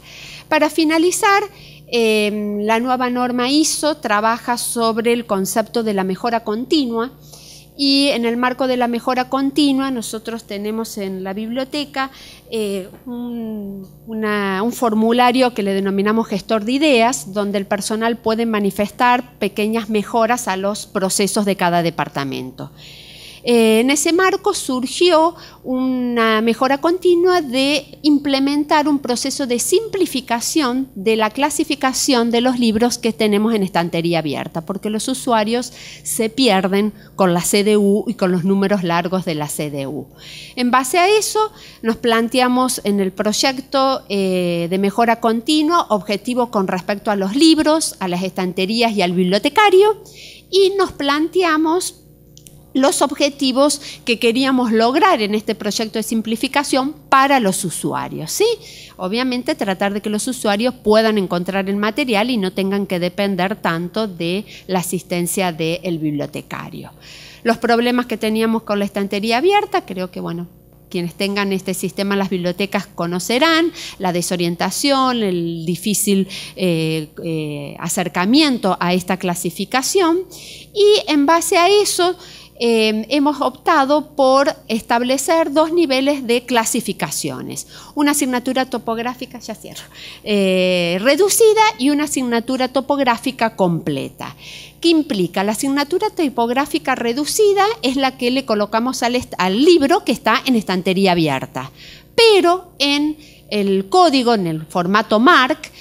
Para finalizar, Em, la nueva norma ISO trabaja sobre el concepto de la mejora continua y en el marco de la mejora continua nosotros tenemos en la biblioteca eh, un, formulario que le denominamos gestor de ideas, donde el personal puede manifestar pequeñas mejoras a los procesos de cada departamento. Eh, en ese marco surgió una mejora continua de implementar un proceso de simplificación de la clasificación de los libros que tenemos en estantería abierta, porque los usuarios se pierden con la CDU y con los números largos de la CDU. En base a eso, nos planteamos en el proyecto eh, de mejora continua objetivo con respecto a los libros, a las estanterías y al bibliotecario, y nos planteamos los objetivos que queríamos lograr en este proyecto de simplificación para los usuarios. ¿sí? Obviamente tratar de que los usuarios puedan encontrar el material y no tengan que depender tanto de la asistencia del bibliotecario. Los problemas que teníamos con la estantería abierta, creo que bueno, quienes tengan este sistema en las bibliotecas conocerán la desorientación, el difícil eh, eh, acercamiento a esta clasificación y en base a eso Em, hemos optado por establecer dos niveles de clasificaciones. Una asignatura topográfica, ya cierro, eh, reducida y una asignatura topográfica completa. ¿Qué implica? La asignatura topográfica reducida es la que le colocamos al, libro que está en estantería abierta, pero en el código, en el formato MARC,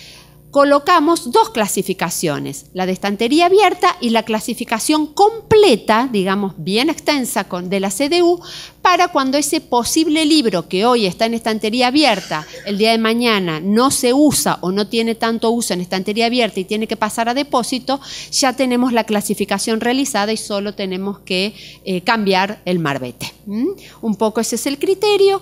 colocamos dos clasificaciones, la de estantería abierta y la clasificación completa, digamos bien extensa, con, de la CDU, para cuando ese posible libro que hoy está en estantería abierta, el día de mañana no se usa o no tiene tanto uso en estantería abierta y tiene que pasar a depósito, ya tenemos la clasificación realizada y solo tenemos que eh, cambiar el marbete. Un poco ese es el criterio.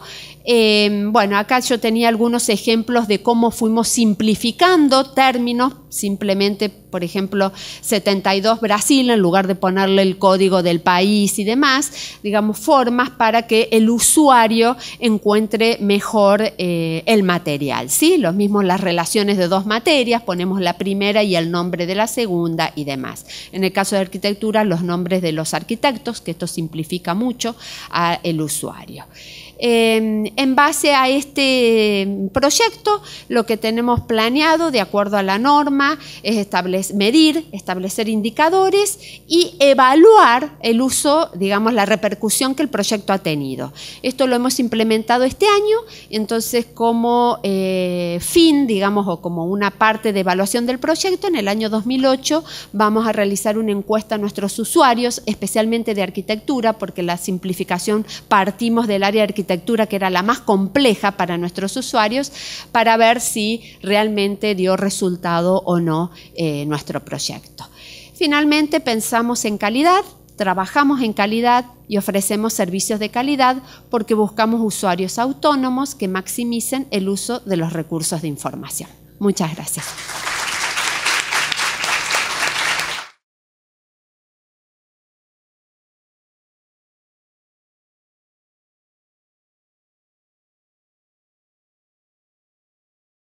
Em, bueno, acá yo tenía algunos ejemplos de cómo fuimos simplificando términos, simplemente, por ejemplo, 72 Brasil, en lugar de ponerle el código del país y demás, digamos, formas para que el usuario encuentre mejor eh, el material, ¿sí? Los mismos las relaciones de dos materias, ponemos la primera y el nombre de la segunda y demás. En el caso de arquitectura, los nombres de los arquitectos, que esto simplifica mucho al usuario. Em, en base a este proyecto, lo que tenemos planeado, de acuerdo a la norma, es medir, establecer indicadores y evaluar el uso, digamos, la repercusión que el proyecto ha tenido. Esto lo hemos implementado este año, entonces como eh, fin, digamos, o como una parte de evaluación del proyecto, en el año 2008 vamos a realizar una encuesta a nuestros usuarios, especialmente de arquitectura, porque la simplificación partimos del área arquitectura que era la más compleja para nuestros usuarios para ver si realmente dio resultado o no eh, nuestro proyecto. Finalmente pensamos en calidad, trabajamos en calidad y ofrecemos servicios de calidad porque buscamos usuarios autónomos que maximicen el uso de los recursos de información. Muchas gracias.